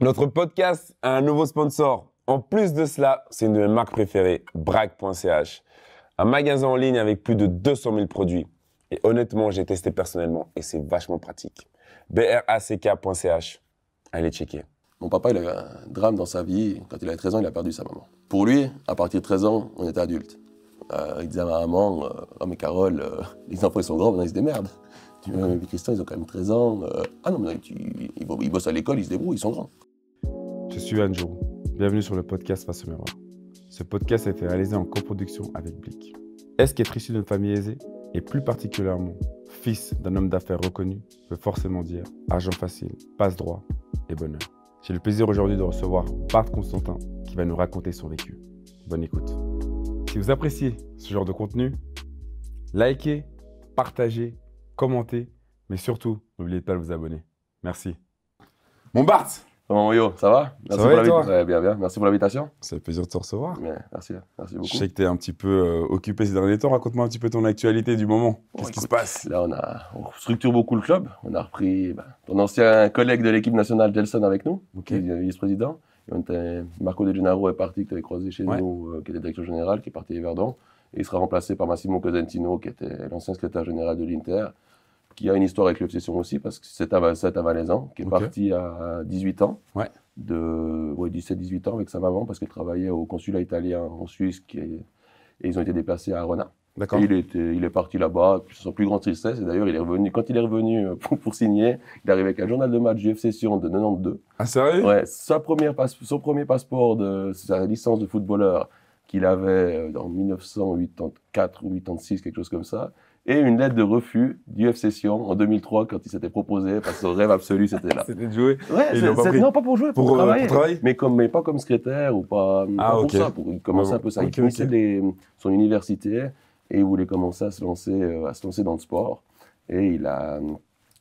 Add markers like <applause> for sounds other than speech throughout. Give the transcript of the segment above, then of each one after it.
Notre podcast a un nouveau sponsor. En plus de cela, c'est une de mes marques préférées, braque.ch. Un magasin en ligne avec plus de 200 000 produits. Et honnêtement, j'ai testé personnellement et c'est vachement pratique. brack.ch. Allez checker. Mon papa, il a un drame dans sa vie. Quand il avait 13 ans, il a perdu sa maman. Pour lui, à partir de 13 ans, on était adulte. Euh, il disait à ma maman, euh, oh mais Carole, euh, les enfants ils sont grands, maintenant ils se démerdent. Tu vois, mais Christian, ils ont quand même 13 ans. ah non, mais ils bossent à l'école, ils se débrouillent, ils sont grands. Je suis Anjo. Bienvenue sur le podcast Face au miroir. Ce podcast a été réalisé en coproduction avec Blick. Est-ce qu'être issu d'une famille aisée, et plus particulièrement fils d'un homme d'affaires reconnu, veut forcément dire argent facile, passe droit et bonheur J'ai le plaisir aujourd'hui de recevoir Bart Constantin qui va nous raconter son vécu. Bonne écoute. Si vous appréciez ce genre de contenu, likez, partagez, commentez, mais surtout, n'oubliez pas de vous abonner. Merci. Bon Bart Comment ça va Merci ça va pour Merci pour l'invitation. C'est un plaisir de te recevoir. merci, hein. merci beaucoup. Je sais que tu es un petit peu euh, occupé ces derniers temps. Raconte-moi un petit peu ton actualité du moment. Qu'est-ce qui se passe Là, on, a, on structure beaucoup le club. On a repris bah, ton ancien collègue de l'équipe nationale, Delson, avec nous, qui est vice-président. Marco De Gennaro est parti, que tu avais croisé chez nous, euh, qui était directeur général, qui est parti à Verdon. Et il sera remplacé par Massimo Cosentino, qui était l'ancien secrétaire général de l'Inter qui a une histoire avec l'UFC aussi, parce que c'est un, qui est parti à 18 ans. De ouais, 17-18 ans avec sa maman, parce qu'elle travaillait au consulat italien en Suisse, et ils ont été déplacés à Arona. D'accord. Il, il est parti là-bas, son plus grande tristesse. Et d'ailleurs, il est revenu. Quand il est revenu euh, pour, signer, il est arrivé avec un journal de match l'UFC Sion de 92. Ah, sérieux Ouais, sa première son premier passeport de sa licence de footballeur qu'il avait euh, en 1984 ou 86, quelque chose comme ça et une lettre de refus du FC Sion en 2003 quand il s'était proposé parce que son rêve absolu c'était là. <laughs> c'était de jouer. Ouais, non pas pour jouer, pour, euh, travailler, Mais pas comme secrétaire ou pas, ah, pour ça, pour commencer un peu ça. Ah, il finissait son université et il voulait commencer à se lancer euh, à se lancer dans le sport et il a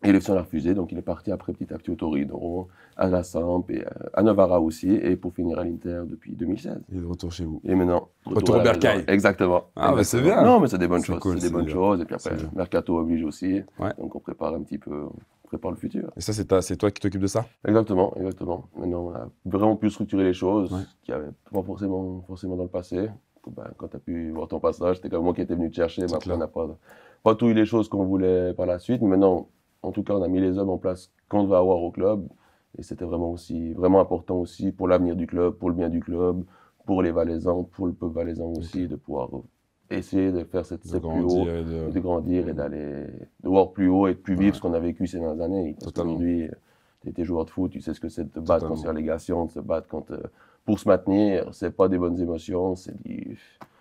et l'élection a refusé, donc il est parti après petit à petit au Torino, à la Samp, et euh, à Novara aussi, et pour finir à l'Inter depuis 2016. Il de retour chez vous. Et maintenant, retour, au Exactement. Ah, bah c'est bien. Non, mais c'est des bonnes choses. c'est des bonnes choses. Et puis après, Mercato oblige aussi. Donc on prépare un petit peu, on prépare le futur. Et ça, c'est toi qui t'occupes de ça Exactement, exactement. Maintenant, on a vraiment pu structurer les choses, qui qu'il avait pas forcément, forcément dans le passé. Ben, quand tu as pu voir ton passage, c'était comme moi qui étais venu te chercher. Maintenant, après on n'a pas, pas tout eu les choses qu'on voulait par la suite. mais Maintenant, en tout cas, on a mis les hommes en place qu'on devait avoir au club. Et c'était vraiment aussi vraiment important aussi pour l'avenir du club, pour le bien du club, pour les Valaisans, pour le peuple valaisan aussi, de pouvoir essayer de faire cette de plus haut, de... grandir et d'aller, de voir plus haut et de plus vivre ce qu'on a vécu ces dernières années. Aujourd'hui, tu étais joueur de foot, tu sais ce que c'est de se battre contre la de se battre pour se maintenir. C'est pas des bonnes émotions, c'est du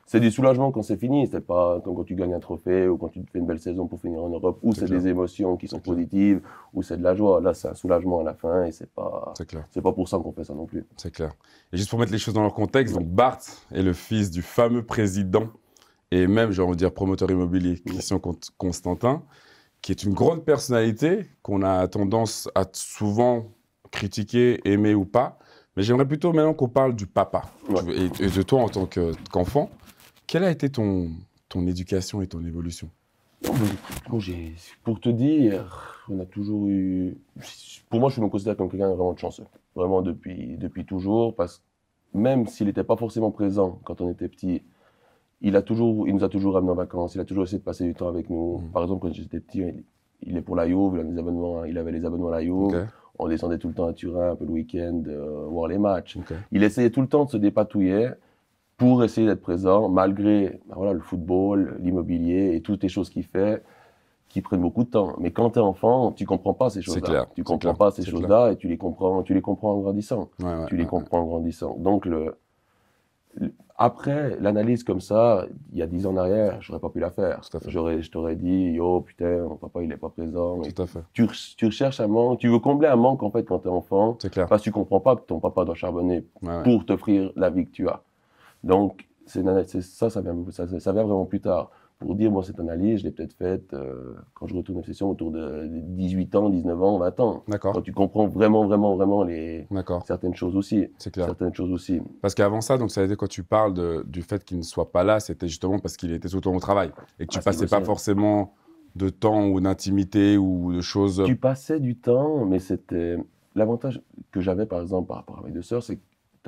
c'est du soulagement quand c'est fini. C'est pas comme quand tu gagnes un trophée ou quand tu fais une belle saison pour finir en Europe, où c'est des émotions qui sont positives, ou c'est de la joie. Là, c'est un soulagement à la fin et c'est pas, c'est pas pour ça qu'on fait ça non plus. C'est clair. Et juste pour mettre les choses dans leur contexte, donc Bart est le fils du fameux président et même, j'ai envie de dire, promoteur immobilier Christian Constantin, qui est une grande personnalité qu'on a tendance à souvent critiquer, aimer ou pas. Mais j'aimerais plutôt maintenant qu'on parle du papa et, de toi en tant qu'enfant. Quelle a été ton, ton éducation et ton évolution Pour te dire, on a toujours eu. Pour moi, je me considère comme quelqu'un vraiment de chanceux. Vraiment depuis, depuis toujours, parce que même s'il n'était pas forcément présent quand on était petit, il, a toujours, il nous a toujours ramenés en vacances, il a toujours essayé de passer du temps avec nous. Mmh. Par exemple, quand j'étais petit, il, est pour la Juve, il, hein, il, avait les abonnements à la Juve. On descendait tout le temps à Turin, un peu le week-end, euh, voir les matchs. Il essayait tout le temps de se dépatouiller pour essayer d'être présent malgré ben voilà, le football, l'immobilier et toutes les choses qu'il fait qui prennent beaucoup de temps. Mais quand tu es enfant, tu comprends pas ces choses-là. Tu comprends pas ces choses-là et tu les comprends, tu les comprends en grandissant. tu les comprends en grandissant. Donc le, après l'analyse comme ça, il y a dix ans en arrière, j'aurais pas pu la faire. J'aurais, je t'aurais dit, yo putain, mon papa il est pas présent. Tu, recherches un manque, tu veux combler un manque en fait quand tu es enfant. C'est clair. Parce que tu comprends pas que ton papa doit charbonner pour t'offrir la vie que tu as. Donc, ça, ça vient, ça, vraiment plus tard pour dire, moi, cette analyse, je l'ai peut-être faite euh, quand je retourne à session autour de 18 ans, 19 ans, 20 ans. D'accord. Quand tu comprends vraiment, vraiment, vraiment les... certaines choses aussi. C'est clair. Certaines choses aussi. Parce qu'avant ça, donc, ça a été quand tu parles du fait qu'il ne soit pas là, c'était justement parce qu'il était tout au travail et que tu ah, passais pas forcément de temps ou d'intimité ou de choses. Euh, tu passais du temps, mais c'était. L'avantage que j'avais, par exemple, par rapport à mes deux sœurs, c'est que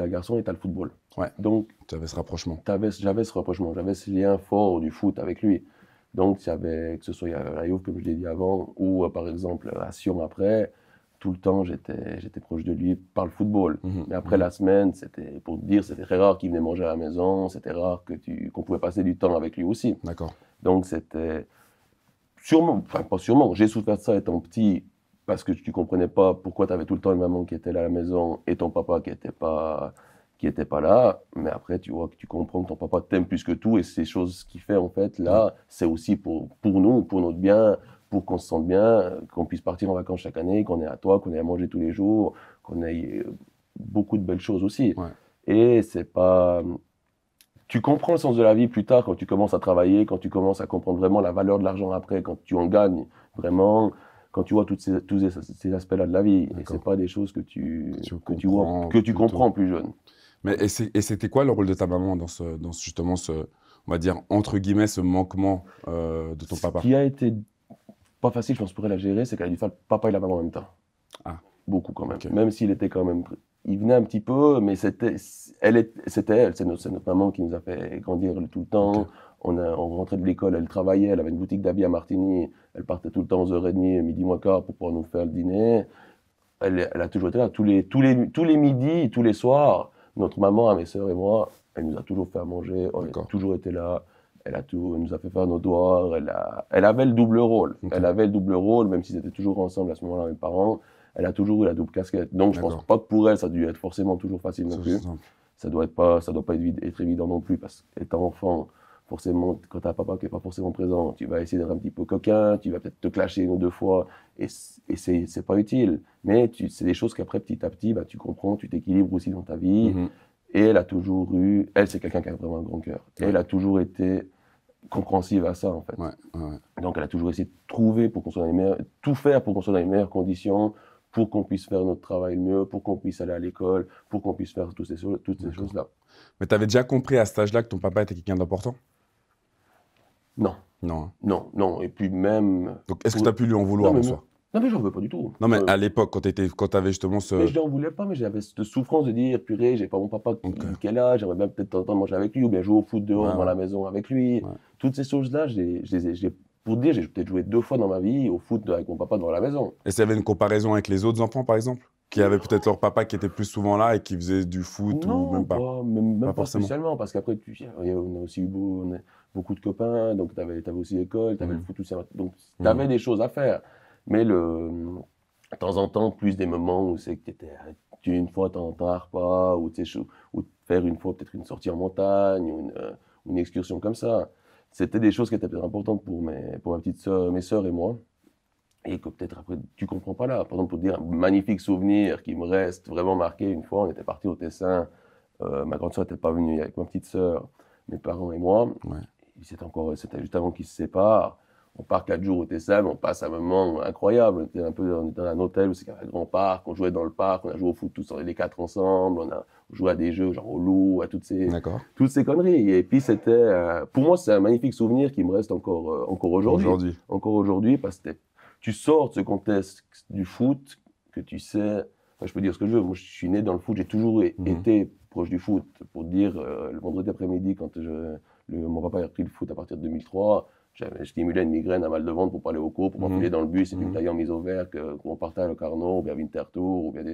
le garçon et t'as le football. Ouais. Donc, tu avais ce rapprochement. J'avais ce rapprochement. J'avais ce lien fort du foot avec lui. Donc, y avait, que ce soit à la comme je l'ai dit avant, ou euh, par exemple à Sion après, tout le temps, j'étais proche de lui par le football. Mhm. Mais après mhm. la semaine, c'était, pour te dire, c'était très rare qu'il venait manger à la maison, c'était rare que tu, qu'on pouvait passer du temps avec lui aussi. D'accord. Donc, c'était. Sûrement, enfin, pas sûrement, j'ai souffert de ça étant petit, parce que tu comprenais pas pourquoi tu avais tout le temps une maman qui était là à la maison et ton papa qui était pas qui pas là, mais après tu vois que tu comprends que ton papa t'aime plus que tout et ces choses qui fait en fait là, c'est aussi pour pour nous, pour notre bien, pour qu'on se sente bien, qu'on puisse partir en vacances chaque année, qu'on ait à toi, qu'on ait à manger tous les jours, qu'on ait euh, beaucoup de belles choses aussi. Et c'est pas tu comprends le sens de la vie plus tard quand tu commences à travailler, quand tu commences à comprendre vraiment la valeur de l'argent après, quand tu en gagnes vraiment quand tu vois toutes tous ces, aspects-là de la vie. Et c'est pas des choses que tu, que tu, vois, que tu comprends plus jeune. Mais et c'était quoi le rôle de ta maman dans, ce, justement ce, on va dire entre guillemets ce manquement euh, de ton papa Ce qui a été pas facile, je pense, pour elle à gérer, c'est qu'elle a dû faire papa et la maman en même temps. Ah. Beaucoup quand même. Même s'il était quand même il venait un petit peu, mais c'était elle, c'était elle, c'est notre, maman qui nous a fait grandir tout le temps. On, rentrait de l'école, elle travaillait, elle avait une boutique d'habits à Martigny, elle partait tout le temps aux 11h30, midi moins quart pour pouvoir nous faire le dîner. Elle, a toujours été là, tous les, tous, les, tous les midis, tous les soirs. Notre maman, mes soeurs et moi, elle nous a toujours fait à manger, on a toujours été là. Elle, a tout, nous a fait faire nos doigts, elle, elle avait le double rôle. Elle avait le double rôle, même si c'était toujours ensemble à ce moment-là, mes parents, elle a toujours eu la double casquette. Donc je pense pas que pour elle, ça a dû être forcément toujours facile non plus. Ça doit pas, ça doit pas être, être évident non plus parce qu'étant enfant, forcément, quand tu as un papa qui n'est pas forcément présent, tu vas essayer d'être un petit peu coquin, tu vas peut-être te clasher une ou deux fois, et, ce c'est pas utile. Mais c'est des choses qu'après, petit à petit, bah, tu comprends, tu t'équilibres aussi dans ta vie. Mm-hmm. Et elle a toujours eu, elle, c'est quelqu'un qui a vraiment un grand cœur. Et Elle a toujours été compréhensive à ça, en fait. Donc, elle a toujours essayé de trouver pour qu'on soit dans les meilleures, tout faire pour qu'on soit dans les meilleures conditions, pour qu'on puisse faire notre travail mieux, pour qu'on puisse aller à l'école, pour qu'on puisse faire toutes ces, toutes ces choses-là. Mais tu avais déjà compris à cet âge-là que ton papa était quelqu'un d'important non. Non. Hein. Non, non. Et puis même. Donc est-ce que euh, tu as pu lui en vouloir non, soi Non, mais j'en veux pas du tout. Non, mais euh, à l'époque, quand tu avais justement ce. Mais je n'en voulais pas, mais j'avais cette souffrance de dire purée, j'ai pas mon papa qui est là, j'aimerais bien peut-être t'entendre manger avec lui, ou bien jouer au foot dehors dans la maison avec lui. Toutes ces choses-là, j'ai pour dire, j'ai peut-être joué deux fois dans ma vie au foot avec mon papa devant la maison. Et s'il y avait une comparaison avec les autres enfants, par exemple Qui avaient peut-être leur papa qui était plus souvent là et qui faisait du foot ou même pas Non, même pas, spécialement, parce qu'après, on a aussi eu beaucoup de copains, donc tu avais, aussi l'école, tu avais le mhm. foot, tout ça. Donc mhm. tu avais des choses à faire. Mais le, de temps en temps, plus des moments où c'est que tu étais une fois dans un repas, ou, ou faire une fois peut-être une sortie en montagne, ou une, euh, une excursion comme ça. C'était des choses qui étaient peut-être importantes pour, mes, pour ma petite mes soeurs et moi. Et que peut-être après, tu comprends pas là. Par exemple, pour te dire un magnifique souvenir qui me reste vraiment marqué, une fois, on était parti au Tessin. Euh, ma grande soeur n'était pas venue avec ma petite soeur, mes parents et moi c'est encore, euh, c'était juste avant qu'ils se séparent. On part quatre jours au Tessal, on passe un moment incroyable. On était un peu dans un hôtel où c'est un grand parc, on jouait dans le parc, on a joué au foot tous les quatre ensemble, on a joué à des jeux genre au loup, à toutes ces, toutes ces conneries. Et puis c'était, euh, pour moi, c'est un magnifique souvenir qui me reste encore, euh, encore aujourd'hui. encore aujourd'hui, parce que tu sors de ce contexte du foot que tu sais, je peux dire ce que je veux, moi je suis né dans le foot, j'ai toujours mhm. été proche du foot. Pour dire, le vendredi après-midi, quand je mon papa a repris le foot à partir de 2003. J'avais stimulé une migraine, un mal de ventre pour pas aller au cours, pour m'enfiler mhm. dans le bus et puis mhm. tailler en mise au vert, qu'on partait à Le Carnot, ou bien à Winterthur, ou bien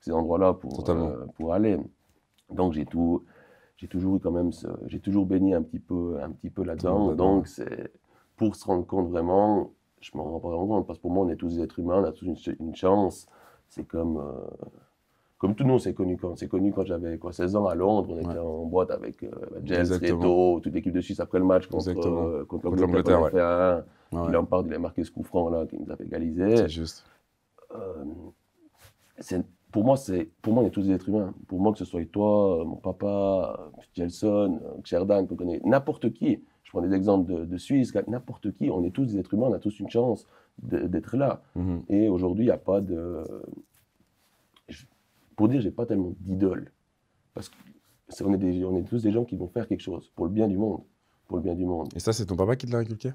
ces endroits-là pour, euh, pour aller. Donc j'ai tout, j'ai toujours eu quand même, j'ai toujours baigné un petit peu, un petit peu là-dedans. Donc c'est pour se rendre compte vraiment, je m'en rends pas compte parce que pour moi on est tous des êtres humains, on a tous une, chance. C'est comme euh, comme tout nous, monde s'est connu quand connu quand j'avais 16 ans à Londres. On était en boîte avec euh, Jens, toute l'équipe de Suisse après le match contre, euh, contre, contre l'Angleterre. Il en parle, il a marqué ce coup franc là, qui nous a égalisé. C'est juste. Euh, pour moi, c'est pour moi, on est tous des êtres humains. Pour moi, que ce soit toi, mon papa, Jelson, Sherdan, n'importe qui. Je prends des exemples de, Suisse, n'importe qui. On est tous des êtres humains, on a tous une chance d'être là. Mm-hmm. Et aujourd'hui, il n'y a pas de pour dire, j'ai pas tellement d'idole, Parce qu'on est, est tous des gens qui vont faire quelque chose pour le bien du monde. Pour le bien du monde. Et ça, c'est ton papa qui te l'a inculqué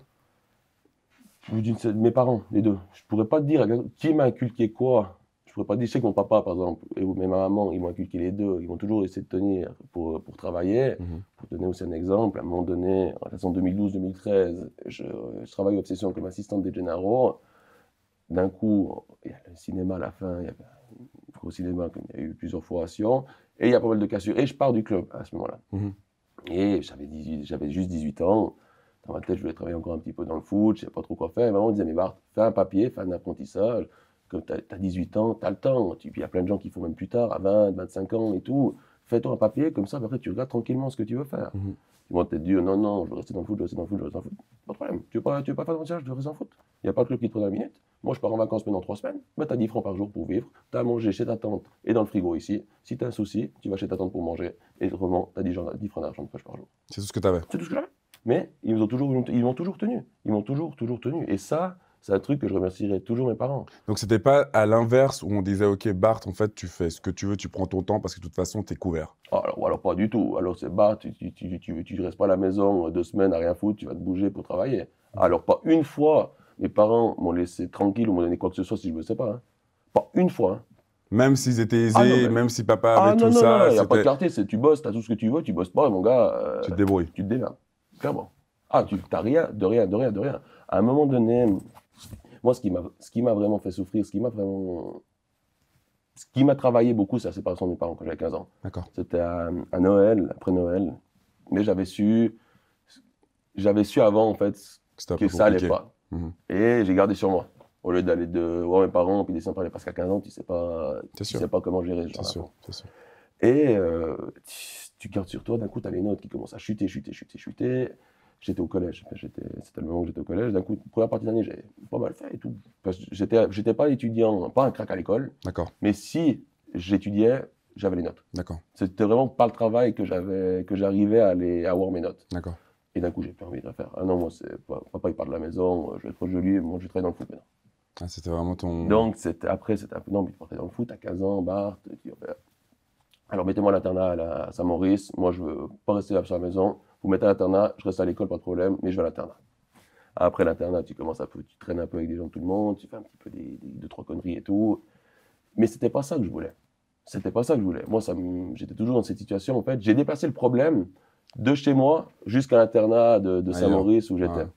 mes parents, les deux. Je pourrais pas te dire qui m'a inculqué quoi. Je pourrais pas dire, je sais que mon papa, par exemple, et mais ma maman, ils m'ont inculqué les deux. Ils vont toujours essayer de tenir pour, pour travailler. Mhm. Pour donner aussi un exemple, à un moment donné, en 2012-2013, je, travaille Obsession comme assistante des Gennaro. D'un coup, il y a le cinéma à la fin, cinéma, il y a eu plusieurs fois à Sion, et il y a pas mal de cassures. Et je pars du club à ce moment-là. Mhm. Et j'avais juste 18 ans. Dans ma tête, je voulais travailler encore un petit peu dans le foot, je ne pas trop quoi faire. Et maman disait, mais Bart, fais un papier, fais un apprentissage. Comme tu as, 18 ans, tu as le temps. il y a plein de gens qui font même plus tard, à 20, 25 ans et tout. Fais-toi un papier, comme ça, après, tu regardes tranquillement ce que tu veux faire. Mm -hmm. Ils vont euh, non, non, je veux rester dans le foot, je veux rester dans le foot, je veux rester dans le foot. Pas de problème. Tu ne pas, pas faire de je veux rester dans foot. Il n'y a pas de club qui te prend la minute. Moi, je pars en vacances pendant trois semaines. mais bah, tu as 10 francs par jour pour vivre. Tu as à manger chez ta tante et dans le frigo ici. Si tu as un souci, tu vas chez ta tante pour manger. Et autrement, tu as 10, 10 francs d'argent de poche par jour. C'est tout ce que tu avais. C'est tout ce que j'avais. Mais ils m'ont toujours, toujours tenu. Ils m'ont toujours, toujours tenu. Et ça, c'est un truc que je remercierai toujours mes parents. Donc c'était pas à l'inverse où on disait ok Bart en fait tu fais ce que tu veux, tu prends ton temps parce que de toute façon tu es couvert. Ah, alors, alors pas du tout. Alors c'est Bart, tu, tu, tu, tu, restes pas à la maison euh, deux semaines à rien foutre, tu vas te bouger pour travailler. Alors pas une fois mes parents m'ont laissé tranquille ou m'ont donné quoi que ce soit si je ne sais pas. Pas une fois. Hein. Même s'ils étaient ah, aisés, même si papa avait ah non, tout non, ça. il n'y a pas de clarté. C'est tu bosses, tu as tout ce que tu veux, tu bosses pas, mon gars. Euh, tu te débrouilles. Tu te démerdes. Clairement. Ah, tu n'as rien, de rien, de rien, de rien. À un moment donné, moi, ce qui m'a vraiment fait souffrir, ce qui m'a vraiment. Ce qui m'a travaillé beaucoup, c'est la séparation de mes parents quand j'avais 15 ans. D'accord. C'était à, Noël, après Noël. Mais j'avais su. J'avais su avant, en fait, que ça n'allait pas. Mhm. Et j'ai gardé sur moi. Au lieu d'aller de voir mes parents, puis descendre parler, parce qu'à 15 ans, tu sais pas, tu sais pas comment gérer. sûr, Et euh, tu, gardes sur toi, d'un coup, tu as les notes qui commencent à chuter, chuter, chuter, chuter. J'étais au collège, c'était le moment où j'étais au collège. D'un coup, première partie d'année, j'ai pas mal fait et tout. J'étais pas étudiant, pas un crack à l'école. D'accord. Mais si j'étudiais, j'avais les notes. D'accord. C'était vraiment par le travail que j'avais que j'arrivais à aller avoir mes notes. D'accord. Et d'un coup, j'ai plus envie de le faire. Ah non, moi, c'est, papa, il part de la maison, euh, je vais être trop joli, moi, je travaille dans le foot maintenant. Ah, c'était vraiment ton. Donc, c'était, après, c'était un peu. Non, mais tu partais dans le foot à 15 ans, Barthes... alors mettez-moi l'internat à, Saint-Maurice, moi, je veux pas rester à la maison. Vous mettez à l'internat, je reste à l'école, pas de problème, mais je vais à l'internat. Après l'internat, tu commences à tu traînes un peu avec des gens de tout le monde, tu fais un petit peu des, des deux, trois conneries et tout. Mais c'était pas ça que je voulais. C'était pas ça que je voulais. Moi, j'étais toujours dans cette situation. En fait, j'ai déplacé le problème de chez moi jusqu'à l'internat de, Saint-Maurice où j'étais.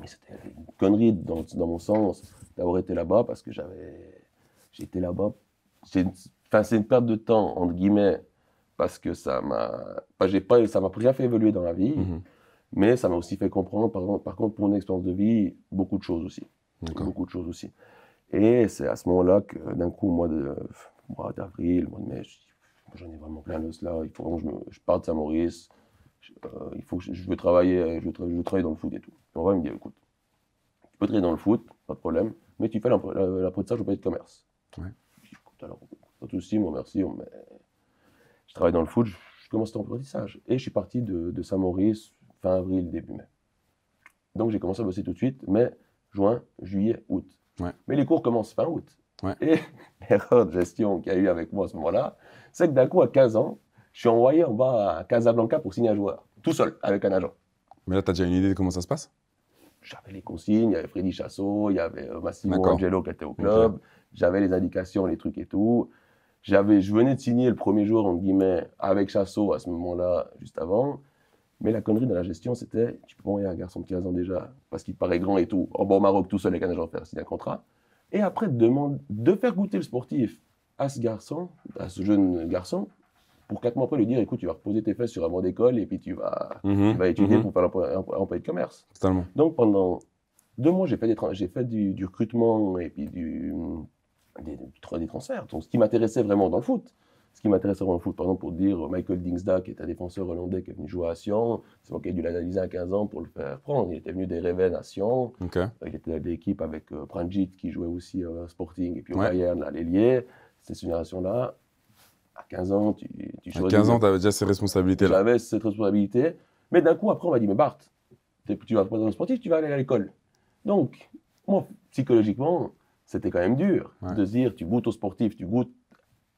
Mais C'était une connerie dans, dans mon sens d'avoir été là-bas parce que j'avais. J'étais là-bas. Enfin, c'est une perte de temps, entre guillemets, parce que ça m'a. Pas, pas, ça m'a rien fait évoluer dans la vie, mhm. mais ça m'a aussi fait comprendre, par, par contre, pour une expérience de vie, beaucoup de choses aussi. Beaucoup de choses aussi. Et c'est à ce moment-là que d'un coup, au mois d'avril, mois, mois de mai, j'en ai vraiment plein de cela. Il faut que je, je parte de Saint-Maurice. Euh, il faut je, veux travailler, euh, je dans le foot et tout. On me dit, écoute, tu peux travailler dans le foot, pas de problème, mais tu fais l'apprentissage au de commerce. Ouais. Je écoute, alors, pas de soucis, moi, merci, mais je travaille dans le foot, je, commence ton apprentissage. Et je suis parti de, Saint-Maurice fin avril, début mai. Donc, j'ai commencé à bosser tout de suite, mai, juin, juillet, août. Mais les cours commencent fin août. Et <laughs> l'erreur de gestion qu'il y a eu avec moi à ce moment-là, c'est que d'un coup, à 15 ans, je suis envoyé en bas à Casablanca pour signer un joueur, tout seul, avec un agent. Mais là, tu as déjà une idée de comment ça se passe J'avais les consignes, il y avait Freddy Chassot, il y avait euh, Massimo Angelo qui était au club, j'avais les indications, les trucs et tout. J'avais, je venais de signer le premier jour, en guillemets, avec Chassot à ce moment-là, juste avant. Mais la connerie de la gestion, c'était tu peux envoyer un garçon de 15 ans déjà, parce qu'il paraît grand et tout, en bas Maroc tout seul avec un agent faire signer un contrat. Et après, demande de faire goûter le sportif à ce garçon, à ce jeune garçon, pour mois après lui dire écoute, tu vas reposer tes fesses sur un banc d'école et puis tu vas, mhm. tu vas étudier mhm. pour faire un employé de commerce. Donc pendant deux mois, j'ai fait, des j'ai fait du, recrutement et puis du, des, des, transferts. Donc ce qui m'intéressait vraiment dans le foot. Ce qui m'intéressait vraiment dans le foot, par exemple, pour dire Michael Dingsda, qui est un défenseur hollandais qui est venu jouer à Sion, c'est moi qu'il a dû l'analyser à 15 ans pour le faire prendre. Il était venu des Ravens à Sion. Euh, il était de l'équipe avec Pranjit, euh, qui jouait aussi à euh, Sporting, et puis au Bayern, à l'ailier cette génération-là à 15 ans, tu, tu À 15 ans, tu avais déjà ces responsabilités-là. J'avais cette responsabilité. Mais d'un coup, après, on m'a dit Mais Bart, tu vas pas dans sportif, tu vas aller à l'école. Donc, moi, psychologiquement, c'était quand même dur de dire Tu goûtes au sportif, tu goûtes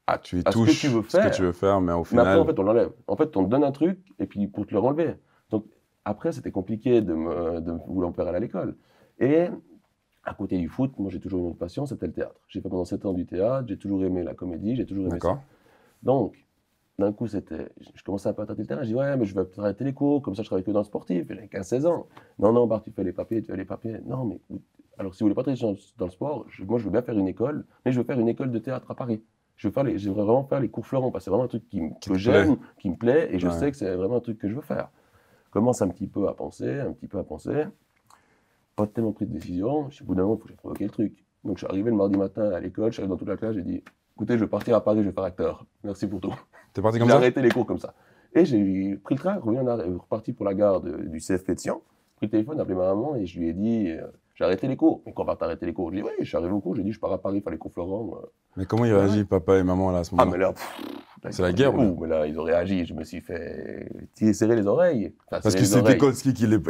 ah, à, tu ce que tu veux faire. Ce que tu veux faire, mais au final. Mais après, en fait, on l'enlève. En fait, on te donne un truc et puis pour te le renlever. Donc, après, c'était compliqué de de vouloir me faire aller à l'école. Et à côté du foot, moi j'ai toujours eu une autre passion, c'était le théâtre. J'ai fait pendant 7 ans du théâtre, j'ai toujours aimé la comédie, j'ai toujours aimé ça. Donc, d'un coup, c'était, je commençais à pas le terrain. Je dis, ouais, mais je vais arrêter les cours, comme ça je travaille que dans le sportif. J'avais 15-16 ans. Non, non, bah, tu fais les papiers, tu fais les papiers. Non, mais alors si vous voulez pas travailler dans, le sport, moi je veux bien faire une école, mais je veux faire une école de théâtre à Paris. Je veux, vraiment faire les cours Florent, parce que c'est vraiment un truc qui, que j'aime, qui me plaît, et je sais que c'est vraiment un truc que je veux faire. Commence un petit peu à penser, un petit peu à penser. Pas tellement pris de décision. Je au bout d'un moment, il faut que j'ai provoqué le truc. Donc je suis arrivé le mardi matin à l'école, je suis arrivé dans toute la classe, j'ai dit écoutez, je vais partir à Paris, je vais faire acteur. Merci pour tout. T'es parti comme ça j'ai arrêté les cours comme ça. Et j'ai pris le train, reparti pour la gare du CFP de Sion. Pris le téléphone, appelé ma maman et je lui ai dit euh, j'ai arrêté les cours. Donc quand va t'arrêter les cours Je lui ai dit oui, j'arrive au cours, j'ai dit je pars à Paris, faire les cours Florent. Mais comment ils réagissent papa et maman là, à ce ah, moment-là Ah, mais là, c'est la guerre Mais là, ils ont réagi, je me suis fait serrer les oreilles. Parce que c'est l'école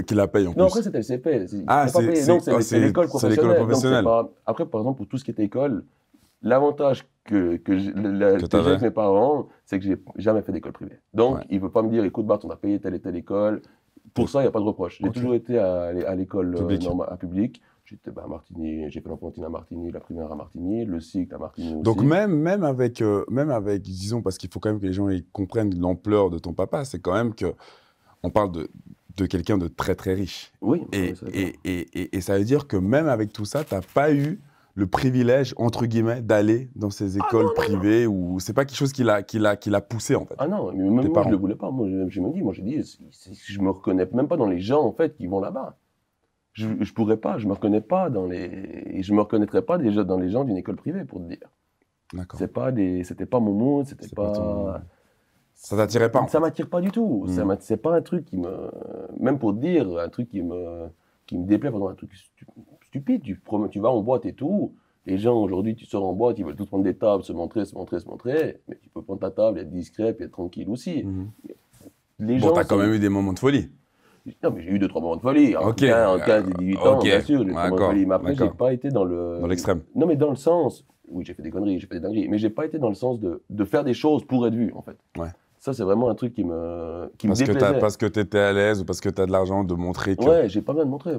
qui, la paye en plus. Non, après c'était le C'est, ah, oh, c'est, c'est l'école professionnelle. Après, par exemple, pour tout ce qui était école, l'avantage que, que, la, mes parents, c'est que j'ai jamais fait d'école privée. Donc, il ne veut pas me dire, écoute, Bart, on a payé telle et telle école. Pour ça, il n'y a pas de reproche. J'ai toujours été à, à l'école euh, publique. à public. J'étais bah, à Martigny, j'ai fait l'enfantine à Martigny, la primaire à Martigny, le cycle à Martigny aussi. Donc même, même, avec, euh, même avec, disons, parce qu'il faut quand même que les gens comprennent l'ampleur de ton papa, c'est quand même que on parle de, de quelqu'un de très très riche. Oui. Et, et, et, et, ça veut dire que même avec tout ça, tu n'as pas eu le privilège, entre guillemets, d'aller dans ces ah écoles privées ou c'est pas quelque chose qui l'a, qui, qui poussé, en fait. Ah non, mais même moi, je le voulais pas. Moi, je me dis moi, je me reconnais même pas dans les gens, en fait, qui vont là-bas. Je, ne pourrais pas, je me reconnais pas dans les, je me reconnaîtrais pas déjà dans les gens d'une école privée, pour te dire. D'accord. C'est pas des, c'était pas mon monde, c'était pas. Ça t'attirait pas. Ça m'attire pas du tout. Ce n'est hmm. c'est pas un truc qui me, même pour te dire, un truc qui me qui me déplaît, pendant un truc stupide. Tu, tu vas en boîte et tout. Les gens, aujourd'hui, tu sors en boîte, ils veulent tous prendre des tables, se montrer, se montrer, se montrer. Mais tu peux prendre ta table, être discret, puis être tranquille aussi. Mhm. Les bon, t'as quand même eu des moments de folie. Non, mais j'ai eu deux, trois moments de folie. En 15, et 18 ans, bien sûr, j'ai eu de folie. Mais après, j'ai pas été dans le. Dans l'extrême. Non, mais dans le sens. Oui, j'ai fait des conneries, j'ai fait des dingueries. Mais j'ai pas été dans le sens de, de faire des choses pour être vu, en fait. Ouais. Ça, c'est vraiment un truc qui me, qui parce Que parce que tu étais à l'aise ou parce que tu as de l'argent de montrer que. Ouais, j'ai pas mal de montrer.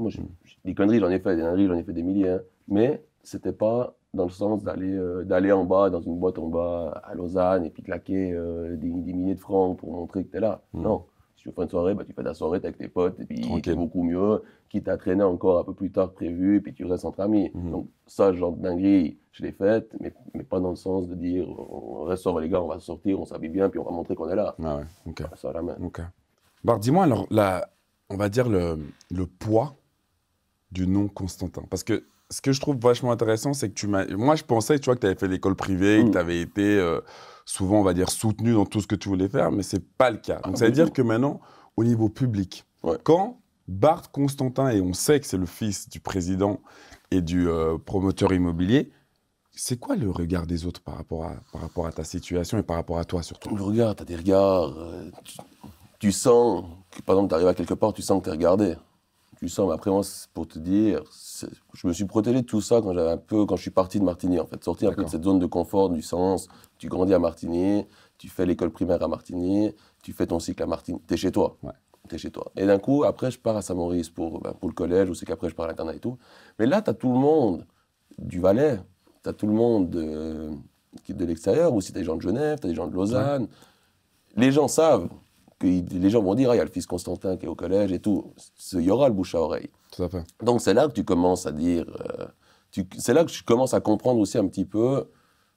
des conneries, j'en ai fait, des conneries, j'en ai des milliers. Hein. Mais c'était pas dans le sens d'aller euh, d'aller en bas, dans une boîte en bas, à Lausanne, et puis claquer euh, des, milliers de francs pour montrer que tu es là. Hmm. Non tu fais une soirée, bah tu fais la soirée avec tes potes, et puis c'est beaucoup mieux, quitte à traîner encore un peu plus tard que prévu, et puis tu restes entre amis. Mhm. Donc, ça, genre de dinguerie, je l'ai faite, mais, mais, pas dans le sens de dire on reste les gars, on va sortir, on s'habille bien, puis on va montrer qu'on est là. Ah ouais, ok. ça, jamais. Ok. Bar, dis-moi alors, la, on va dire le, le poids du nom Constantin. Parce que ce que je trouve vachement intéressant, c'est que tu m'as. Moi, je pensais, tu vois, que tu avais fait l'école privée, que mm. tu avais été euh, souvent, on va dire, soutenu dans tout ce que tu voulais faire, mais c'est pas le cas. Donc, ça veut dire que maintenant, au niveau public, quand Bart Constantin, et on sait que c'est le fils du président et du euh, promoteur immobilier, c'est quoi le regard des autres par rapport, à, par rapport à ta situation et par rapport à toi surtout Le regard, tu as des regards. Euh, tu, sens que, par exemple, tu arrives à quelque part, tu sens que tu es regardé tu sens ma présence pour te dire, je me suis protégé de tout ça quand j'avais un peu, quand je suis parti de Martigny en fait, sorti un peu de cette zone de confort, du sens. Tu grandis à Martigny, tu fais l'école primaire à Martigny, tu fais ton cycle à Martigny, t'es chez toi. chez toi. Et d'un coup, après, je pars à Saint-Maurice pour, ben, pour le collège, ou c'est qu'après, je pars à l'internat et tout. Mais là, tu tout le monde du Valais, tu tout le monde de, de l'extérieur, aussi, tu des gens de Genève, t'as des gens de Lausanne. Les gens savent les gens vont dire, ah, il y a le fils Constantin qui est au collège et tout. Il y aura le bouche à oreille. Donc c'est là que tu commences à dire, euh, c'est là que je commence à comprendre aussi un petit peu,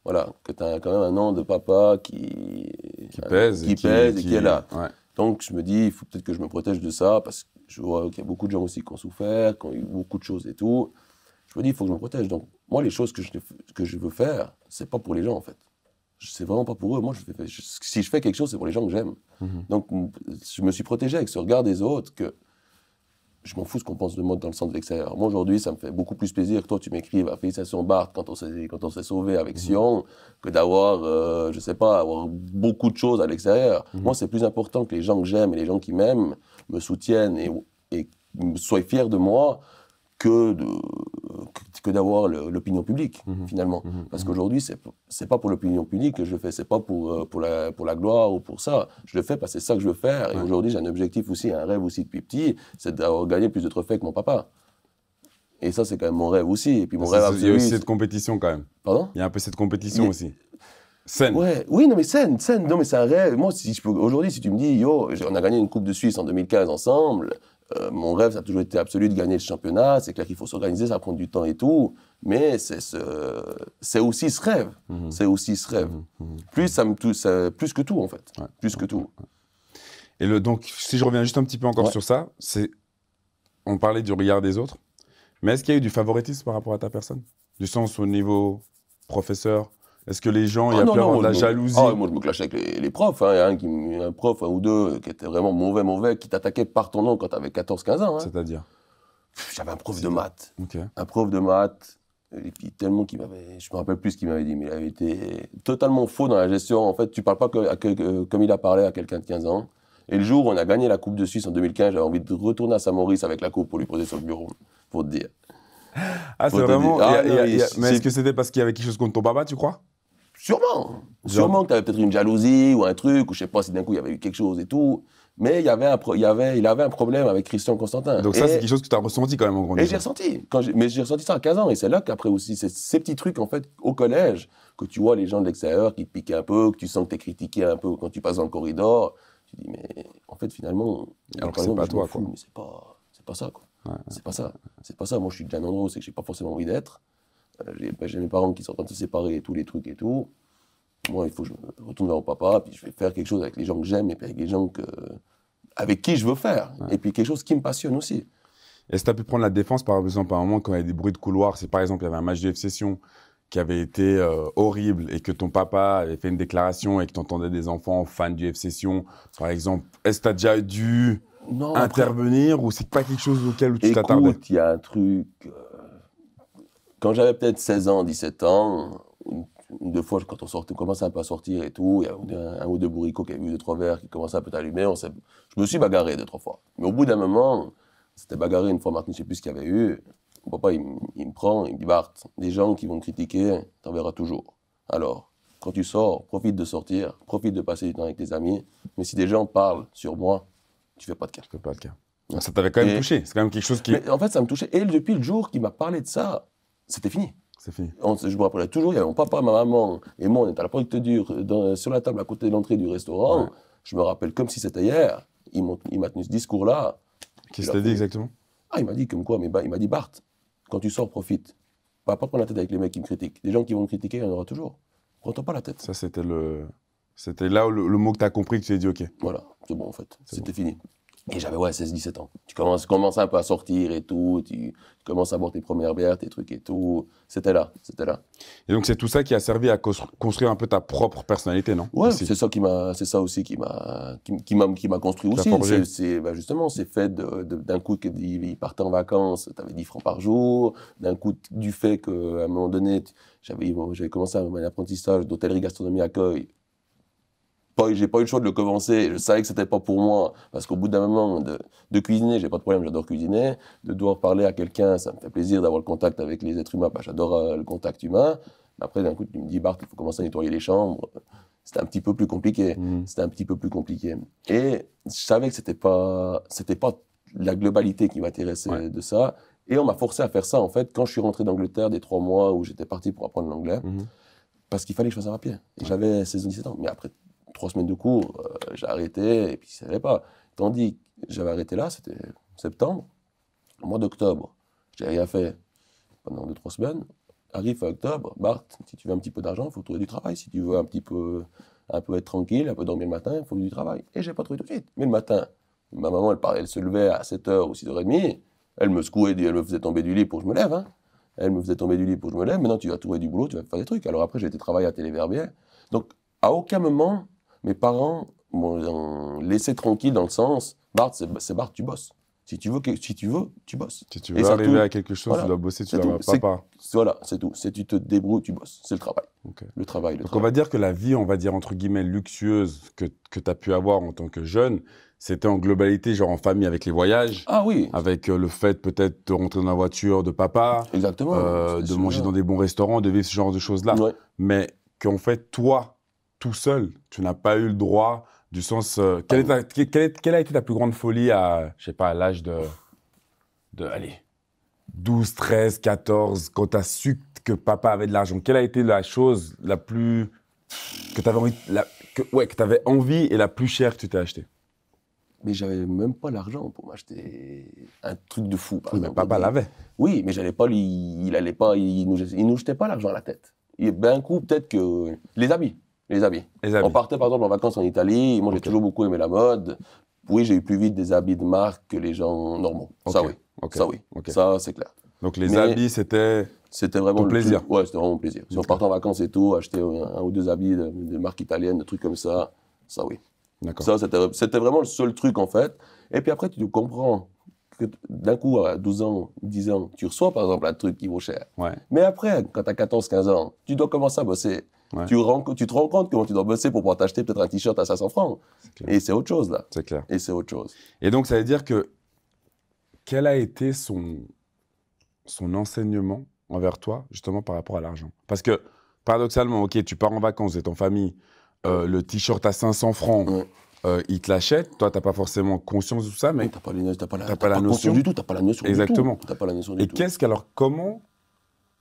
voilà, que tu as quand même un nom de papa qui, pèse, qui, et qui, est là. Donc je me dis, il faut peut-être que je me protège de ça parce que je vois qu'il y a beaucoup de gens aussi qui ont souffert, qui ont eu beaucoup de choses et tout. Je me dis, il faut que je me protège. Donc moi, les choses que je, que je veux faire, c'est pas pour les gens en fait c'est vraiment pas pour eux. Moi, je fais, si je fais quelque chose, c'est pour les gens que j'aime. Mhm. Donc, je me suis protégé avec ce regard des autres que je m'en fous ce qu'on pense de moi dans le centre de l'extérieur. Moi, aujourd'hui, ça me fait beaucoup plus plaisir que toi, tu m'écrives à bah, Félicitations Barthes quand on s'est, quand on s'est sauvé avec mhm. Sion que d'avoir, euh, je sais pas, avoir beaucoup de choses à l'extérieur. Mhm. Moi, c'est plus important que les gens que j'aime et les gens qui m'aiment me soutiennent et, et soient fiers de moi que de, d'avoir l'opinion publique, mhm. finalement. Mhm. Parce mhm. qu'aujourd'hui, c'est n'est pas pour l'opinion publique que je le fais, c'est pas pour, euh, pour, la, pour la gloire ou pour ça. Je le fais parce que c'est ça que je veux faire. Et aujourd'hui, j'ai un objectif aussi, un rêve aussi depuis petit, c'est d'avoir gagné plus de trophées que mon papa. Et ça, c'est quand même mon rêve aussi. Et puis mon rêve Il y a aussi cette compétition quand même. Pardon Il y a un peu cette compétition aussi. Saine. oui, non, mais saine, saine. Non, mais c'est un rêve. Moi, aujourd'hui, si tu me dis, yo, on a gagné une Coupe de Suisse en 2015 ensemble, euh, mon rêve, ça a toujours été absolu de gagner le championnat. C'est clair qu'il faut s'organiser, ça prend du temps et tout. Mais c'est aussi ce rêve. C'est aussi ce rêve. Mhm. Mhm. Mhm. Plus, ça me, plus que tout, en fait. Plus que tout. Et donc, si je reviens juste un petit peu encore sur ça, c'est. On parlait du regard des autres. Mais est-ce qu'il y a eu du favoritisme par rapport à ta personne Du sens au niveau professeur, est-ce que les gens, il y ah a de la jalousie ah, Moi, je me clashais avec les, profs. Hein. Il y a un, qui, un prof ou deux qui était vraiment mauvais, mauvais, qui t'attaquait par ton nom quand t'avais 14-15 ans. Hein. C'est-à-dire J'avais un prof de maths. Un prof de maths. Et puis tellement qu'il m'avait, je me rappelle plus ce qu'il m'avait dit, mais il avait été totalement faux dans la gestion. En fait, tu parles pas que, euh, comme il a parlé à quelqu'un de 15 ans. Et le jour où on a gagné la Coupe de Suisse en 2015, j'avais envie de retourner à Saint-Maurice avec la coupe pour lui poser sur le bureau, pour te dire. Ah, c'est vraiment. Ah, mais est-ce que c'était parce qu'il y avait quelque chose contre ton papa, tu crois Sûrement. Sûrement que tu avais peut-être une jalousie ou un truc, ou je sais pas si d'un coup il y avait eu quelque chose et tout. Mais il, y avait un il, y avait, il avait un problème avec Christian Constantin. Donc, ça, c'est quelque chose que tu as ressenti quand même en grandissant. Et j'ai ressenti. mais j'ai ressenti ça à 15 ans. Et c'est là qu'après aussi, c'est ces petits trucs, en fait, au collège, que tu vois les gens de l'extérieur qui te piquent un peu, que tu sens que tu es critiqué un peu quand tu passes dans le corridor. Tu dis, mais en fait, finalement. c'est pas toi, Mais c'est pas, pas ça, quoi. c'est pas ça. C'est pas ça. Moi, je suis Jan Andros que j'ai pas forcément envie d'être. Euh, j'ai mes parents qui sont en train de se séparer et tous les trucs et tout. Moi, il faut que je retourne vers mon papa, puis je vais faire quelque chose avec les gens que j'aime et puis avec les gens que, avec qui je veux faire. Et puis quelque chose qui me passionne aussi. Est-ce que tu as pu prendre la défense, par exemple, à un moment, quand il y a des bruits de couloir C'est par exemple, il y avait un match de F-Session qui avait été euh, horrible et que ton papa avait fait une déclaration et que tu entendais des enfants fans du F-Session, par exemple. Est-ce que tu as déjà dû intervenir ou c'est pas quelque chose auquel tu t'attardais il y a un truc. Euh, quand j'avais peut-être 16 ans, 17 ans, une, deux fois, quand on, sortait, commençait un peu à sortir et tout, il y avait un, ou deux bourricots qui avaient eu deux, trois verres qui commençaient à peu allumer. On je me suis bagarré deux, trois fois. Mais au bout d'un moment, c'était bagarré une fois, Martin, je sais plus ce qu'il y avait eu. Mon papa, il, me prend, il me dit Bart, des gens qui vont critiquer critiquer, t'en verras toujours. Alors, quand tu sors, profite de sortir, profite de passer du temps avec tes amis. Mais si des gens parlent sur moi, tu fais pas de cas. Tu fais pas de cas. Ça t'avait quand même touché. C'est quand même quelque chose qui. en fait, ça me touchait. Et depuis le jour qu'il m'a parlé de ça, c'était fini. C'est fini. je me rappelle toujours, il y avait mon papa, ma maman et moi, on était à la porte dure sur la table à côté de l'entrée du restaurant. Je me rappelle comme si c'était hier. Il m'a tenu ce discours-là. Qu'est-ce qu'il t'a dit exactement Ah, il m'a dit comme quoi mais bah, Il m'a dit Bart, quand tu sors, profite. Pas, bah, pas prendre la tête avec les mecs qui me critiquent. Des gens qui vont me critiquer, il y en aura toujours. prends pas la tête. Ça, c'était le. C'était là où le, mot que tu as compris que tu as dit OK. Voilà, c'est bon en fait. C'était fini. Et j'avais, ouais, 16-17 ans. Tu commences, un peu à sortir et tout, tu, commences à boire tes premières bières, tes trucs et tout. C'était là, c'était là. Et donc, c'est tout ça qui a servi à construire un peu ta propre personnalité, non Ouais, c'est ça, qui m'a, c'est ça aussi qui m'a, qui, qui m'a, construit aussi. C'est, bah, justement, c'est fait d'un coup qu'ils partaient en vacances, tu avais 10 francs par jour, d'un coup, du fait qu'à un moment donné, j'avais, j'avais commencé un apprentissage d'hôtellerie gastronomie accueil, j'ai pas eu le choix de le commencer. Je savais que c'était pas pour moi parce qu'au bout d'un moment de, de cuisiner, j'ai pas de problème, j'adore cuisiner. De devoir parler à quelqu'un, ça me fait plaisir d'avoir le contact avec les êtres humains, bah, j'adore euh, le contact humain. Mais après, d'un coup, tu me dis, Bart, il faut commencer à nettoyer les chambres. C'était un petit peu plus compliqué. Mmh. C'était un petit peu plus compliqué. Et je savais que c'était pas, c'était pas la globalité qui m'intéressait de ça. Et on m'a forcé à faire ça, en fait, quand je suis rentré d'Angleterre des trois mois où j'étais parti pour apprendre l'anglais. Mmh. Parce qu'il fallait que je fasse un papier. Et j'avais 16 ou 17 ans. Mais après, trois semaines de cours, euh, j'ai arrêté, et puis ça n'allait pas. Tandis que j'avais arrêté là, c'était septembre, au mois d'octobre, j'ai rien fait pendant deux, trois semaines. Arrive octobre, Bart, si tu veux un petit peu d'argent, il faut trouver du travail. Si tu veux un petit peu, un peu être tranquille, un peu dormir le matin, il faut du travail. Et j'ai pas trouvé tout de suite. Mais le matin, ma maman, elle, elle se levait à 7h ou 6h30, elle me secouait, elle me faisait tomber du lit pour que je me lève. Hein. Elle me faisait tomber du lit pour que je me lève. Maintenant, tu vas trouver du boulot, tu vas faire des trucs. Alors après, j'ai été travailler à Téléverbier. Donc, à aucun moment, mes parents m'ont laissé tranquille dans le sens, Bart, c'est Bart, tu bosses. Si tu veux, si tu veux, tu bosses. Si tu veux arriver à quelque chose, tu dois bosser, tu dois papa. Voilà, c'est tout. Si tu te débrouilles, tu bosses. C'est le travail. Le travail. Le Donc on va dire que la vie, on va dire entre guillemets luxueuse que, que tu as pu avoir en tant que jeune, c'était en globalité, genre en famille avec les voyages. Ah oui. Avec euh, le fait peut-être de rentrer dans la voiture de papa. Exactement. Euh, de manger dans des bons restaurants, de vivre ce genre de choses-là. Mais qu'en fait, toi, tout seul. Tu n'as pas eu le droit du sens. Euh, quelle, est quelle, a été ta plus grande folie à, je sais pas, à l'âge de, de, allez, 12, 13, 14, quand tu as su que papa avait de l'argent Quelle a été la chose la plus. que tu avais envie. que, ouais, que avais envie et la plus chère que tu t'es achetée mais j'avais même pas l'argent pour m'acheter un truc de fou. mais papa l'avait. Oui, mais j'allais pas, il allait pas, il nous, nous jetait pas l'argent à la tête. Et un coup, peut-être que les amis les habits. On partait par exemple en vacances en Italie. Moi, j'ai toujours beaucoup aimé la mode. Oui, j'ai eu plus vite des habits de marque que les gens normaux. Ça oui. Ça oui. Ça c'est clair. Donc les habits, c'était c'était vraiment plaisir. Ouais, c'était vraiment mon plaisir. Si on partait en vacances et tout, acheter un, ou deux habits de, marque italienne, de trucs comme ça, ça oui. D'accord. Ça c'était vraiment le seul truc en fait. Et puis après, tu comprends d'un coup, à 12 ans, 10 ans, tu reçois par exemple un truc qui vaut cher. Ouais. Mais après, quand tu as 14, 15 ans, tu dois commencer à bosser. Tu, tu, te rends compte comment tu dois bosser pour pouvoir t'acheter peut-être un t-shirt à 500 francs. Et c'est autre chose, là. C'est clair. Et c'est autre chose. Et donc, ça veut dire que quel a été son, son enseignement envers toi, justement, par rapport à l'argent Parce que, paradoxalement, OK, tu pars en vacances, et ton famille, euh, le t-shirt à 500 francs, euh, il te l'achète Toi, t'as pas forcément conscience de tout ça, mais... Tu t'as pas, pas la, pas la notion du tout, t'as pas la notion du tout. Exactement. Et qu'est-ce qu'alors, comment,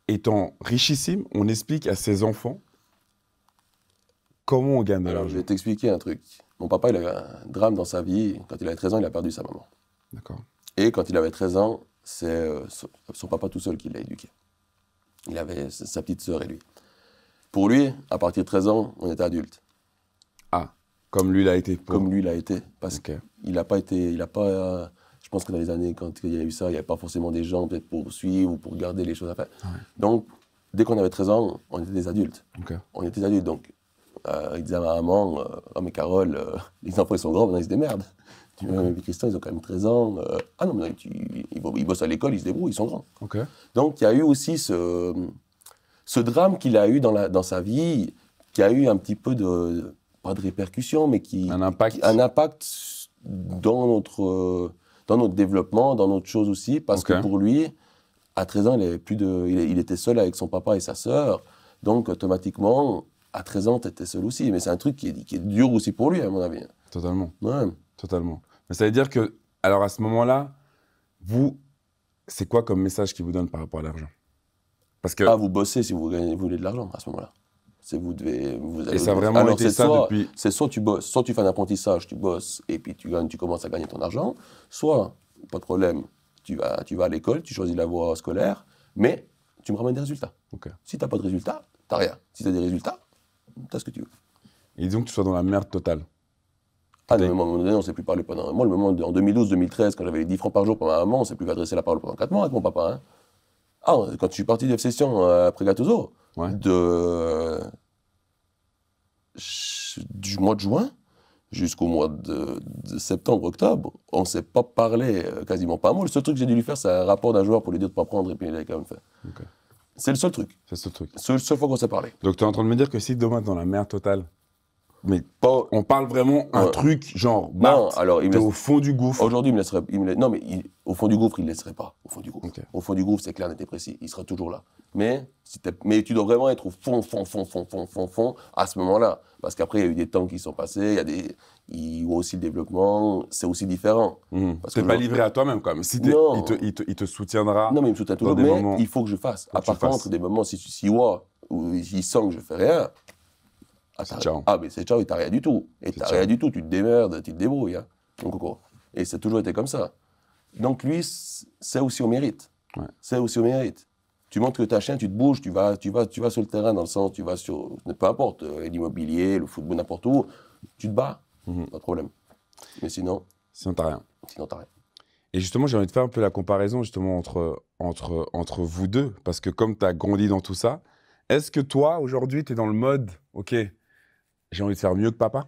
étant richissime, on explique à ses enfants Comment on gagne de l'argent Je vais t'expliquer un truc. Mon papa, il a un drame dans sa vie. Quand il avait 13 ans, il a perdu sa maman. D'accord. Et quand il avait 13 ans, c'est euh, son papa tout seul qui l'a éduqué. Il avait sa petite sœur et lui. Pour lui, à partir de 13 ans, on était adulte. Ah, comme lui l'a été. Comme lui l'a été. Parce qu'il n'a pas été. Il a pas, je pense que dans les années, quand il y a eu ça, il n'y avait pas forcément des gens peut-être pour suivre ou pour garder les choses à faire. Ah Donc, dès qu'on avait 13 ans, on était des adultes. On était des adultes. Donc, euh, il disait à maman, euh, oh mais Carole, euh, <laughs> les enfants ils sont grands, maintenant ils se démerdent. Tu vois, mais Christian, ils ont quand même 13 ans. ah non, mais ils, ils, bossent à l'école, ils se débrouillent, ils sont grands. Donc il y a eu aussi ce, ce drame qu'il a eu dans, la, dans sa vie, qui a eu un petit peu de, pas de répercussions, mais qui. Un impact. un impact dans notre, dans notre développement, dans notre chose aussi, parce que pour lui, à 13 ans, il, plus de, il était seul avec son papa et sa sœur. Donc automatiquement, à 13 ans, étais seul aussi. Mais c'est un truc qui est, qui dur aussi pour lui, à mon avis. Totalement. Ouais. Totalement. Mais ça veut dire que, alors à ce moment-là, vous, c'est quoi comme message qui vous donne par rapport à l'argent Parce que. Ah, vous bossez si vous, gagnez, voulez de l'argent à ce moment-là. C'est vous devez. Vous et ça vraiment ça soit, C'est soit tu bosses, soit tu fais un apprentissage, tu bosses et puis tu gagnes, tu commences à gagner ton argent. Soit, pas de problème, tu vas, tu vas à l'école, tu choisis la voie scolaire, mais tu me ramènes des résultats. OK. Si tu n'as pas de résultats, tu n'as rien. Si tu as des résultats, t'as ce que tu veux. Et disons que tu sois dans la merde totale. Ah, à un moment donné, on ne s'est plus parlé pendant un mois. Le moment en 2012-2013, quand j'avais 10 francs par jour pour ma maman, on ne s'est plus adressé la parole pendant 4 mois avec mon papa. Hein. Ah, quand je suis parti de Session euh, après Gattuso, de, du mois de juin jusqu'au mois de, septembre-octobre, on ne s'est pas parlé, euh, quasiment pas un mot. Le seul truc que j'ai dû lui faire, c'est un rapport d'un joueur pour lui dire de ne pas prendre, et puis il a quand même fait. C'est le seul truc. C'est le seul truc. C'est la seule fois qu'on s'est parlé. Donc, tu es en train de me dire que si demain, dans la merde totale, mais pas. On parle vraiment un truc genre. non, alors il au fond du gouffre. Aujourd'hui, il me laisserait. Non, mais au fond du gouffre, il ne laisserait pas. Au fond du gouffre. Au fond du gouffre, c'est clair, était précis. Il sera toujours là. Mais, si mais tu dois vraiment être au fond, fond, fond, fond, fond, fond, fond, à ce moment-là. Parce qu'après, il y a eu des temps qui sont passés. Il y a des. Il aussi le développement. C'est aussi différent. Hum. Parce que pas livré à toi-même quand même. Si Il, te, soutiendra. Non, mais il me soutient toujours. Mais moments... il faut que je fasse. à part contre, des moments, si tu si, vois, où sent que je fais rien ah, ah mais c'est ciao et t'as rien du tout. Et t'as rien du tout, tu te démerdes, tu te débrouilles. Hein, coco. Et c'est toujours été comme ça. Donc lui, c'est aussi au mérite. C'est aussi au mérite. Tu montres que ta chien, tu te bouges, tu vas, tu vas, tu vas sur le terrain dans le sens, tu vas sur, peu importe, euh, l'immobilier, le football, n'importe où, tu te bats, mhm. pas de problème. Mais sinon. Sinon t'as rien. Sinon t'as rien. Et justement, j'ai envie de faire un peu la comparaison justement entre, entre, entre vous deux, parce que comme tu as grandi dans tout ça, est-ce que toi, aujourd'hui, tu es dans le mode, ok, j'ai envie de faire mieux que papa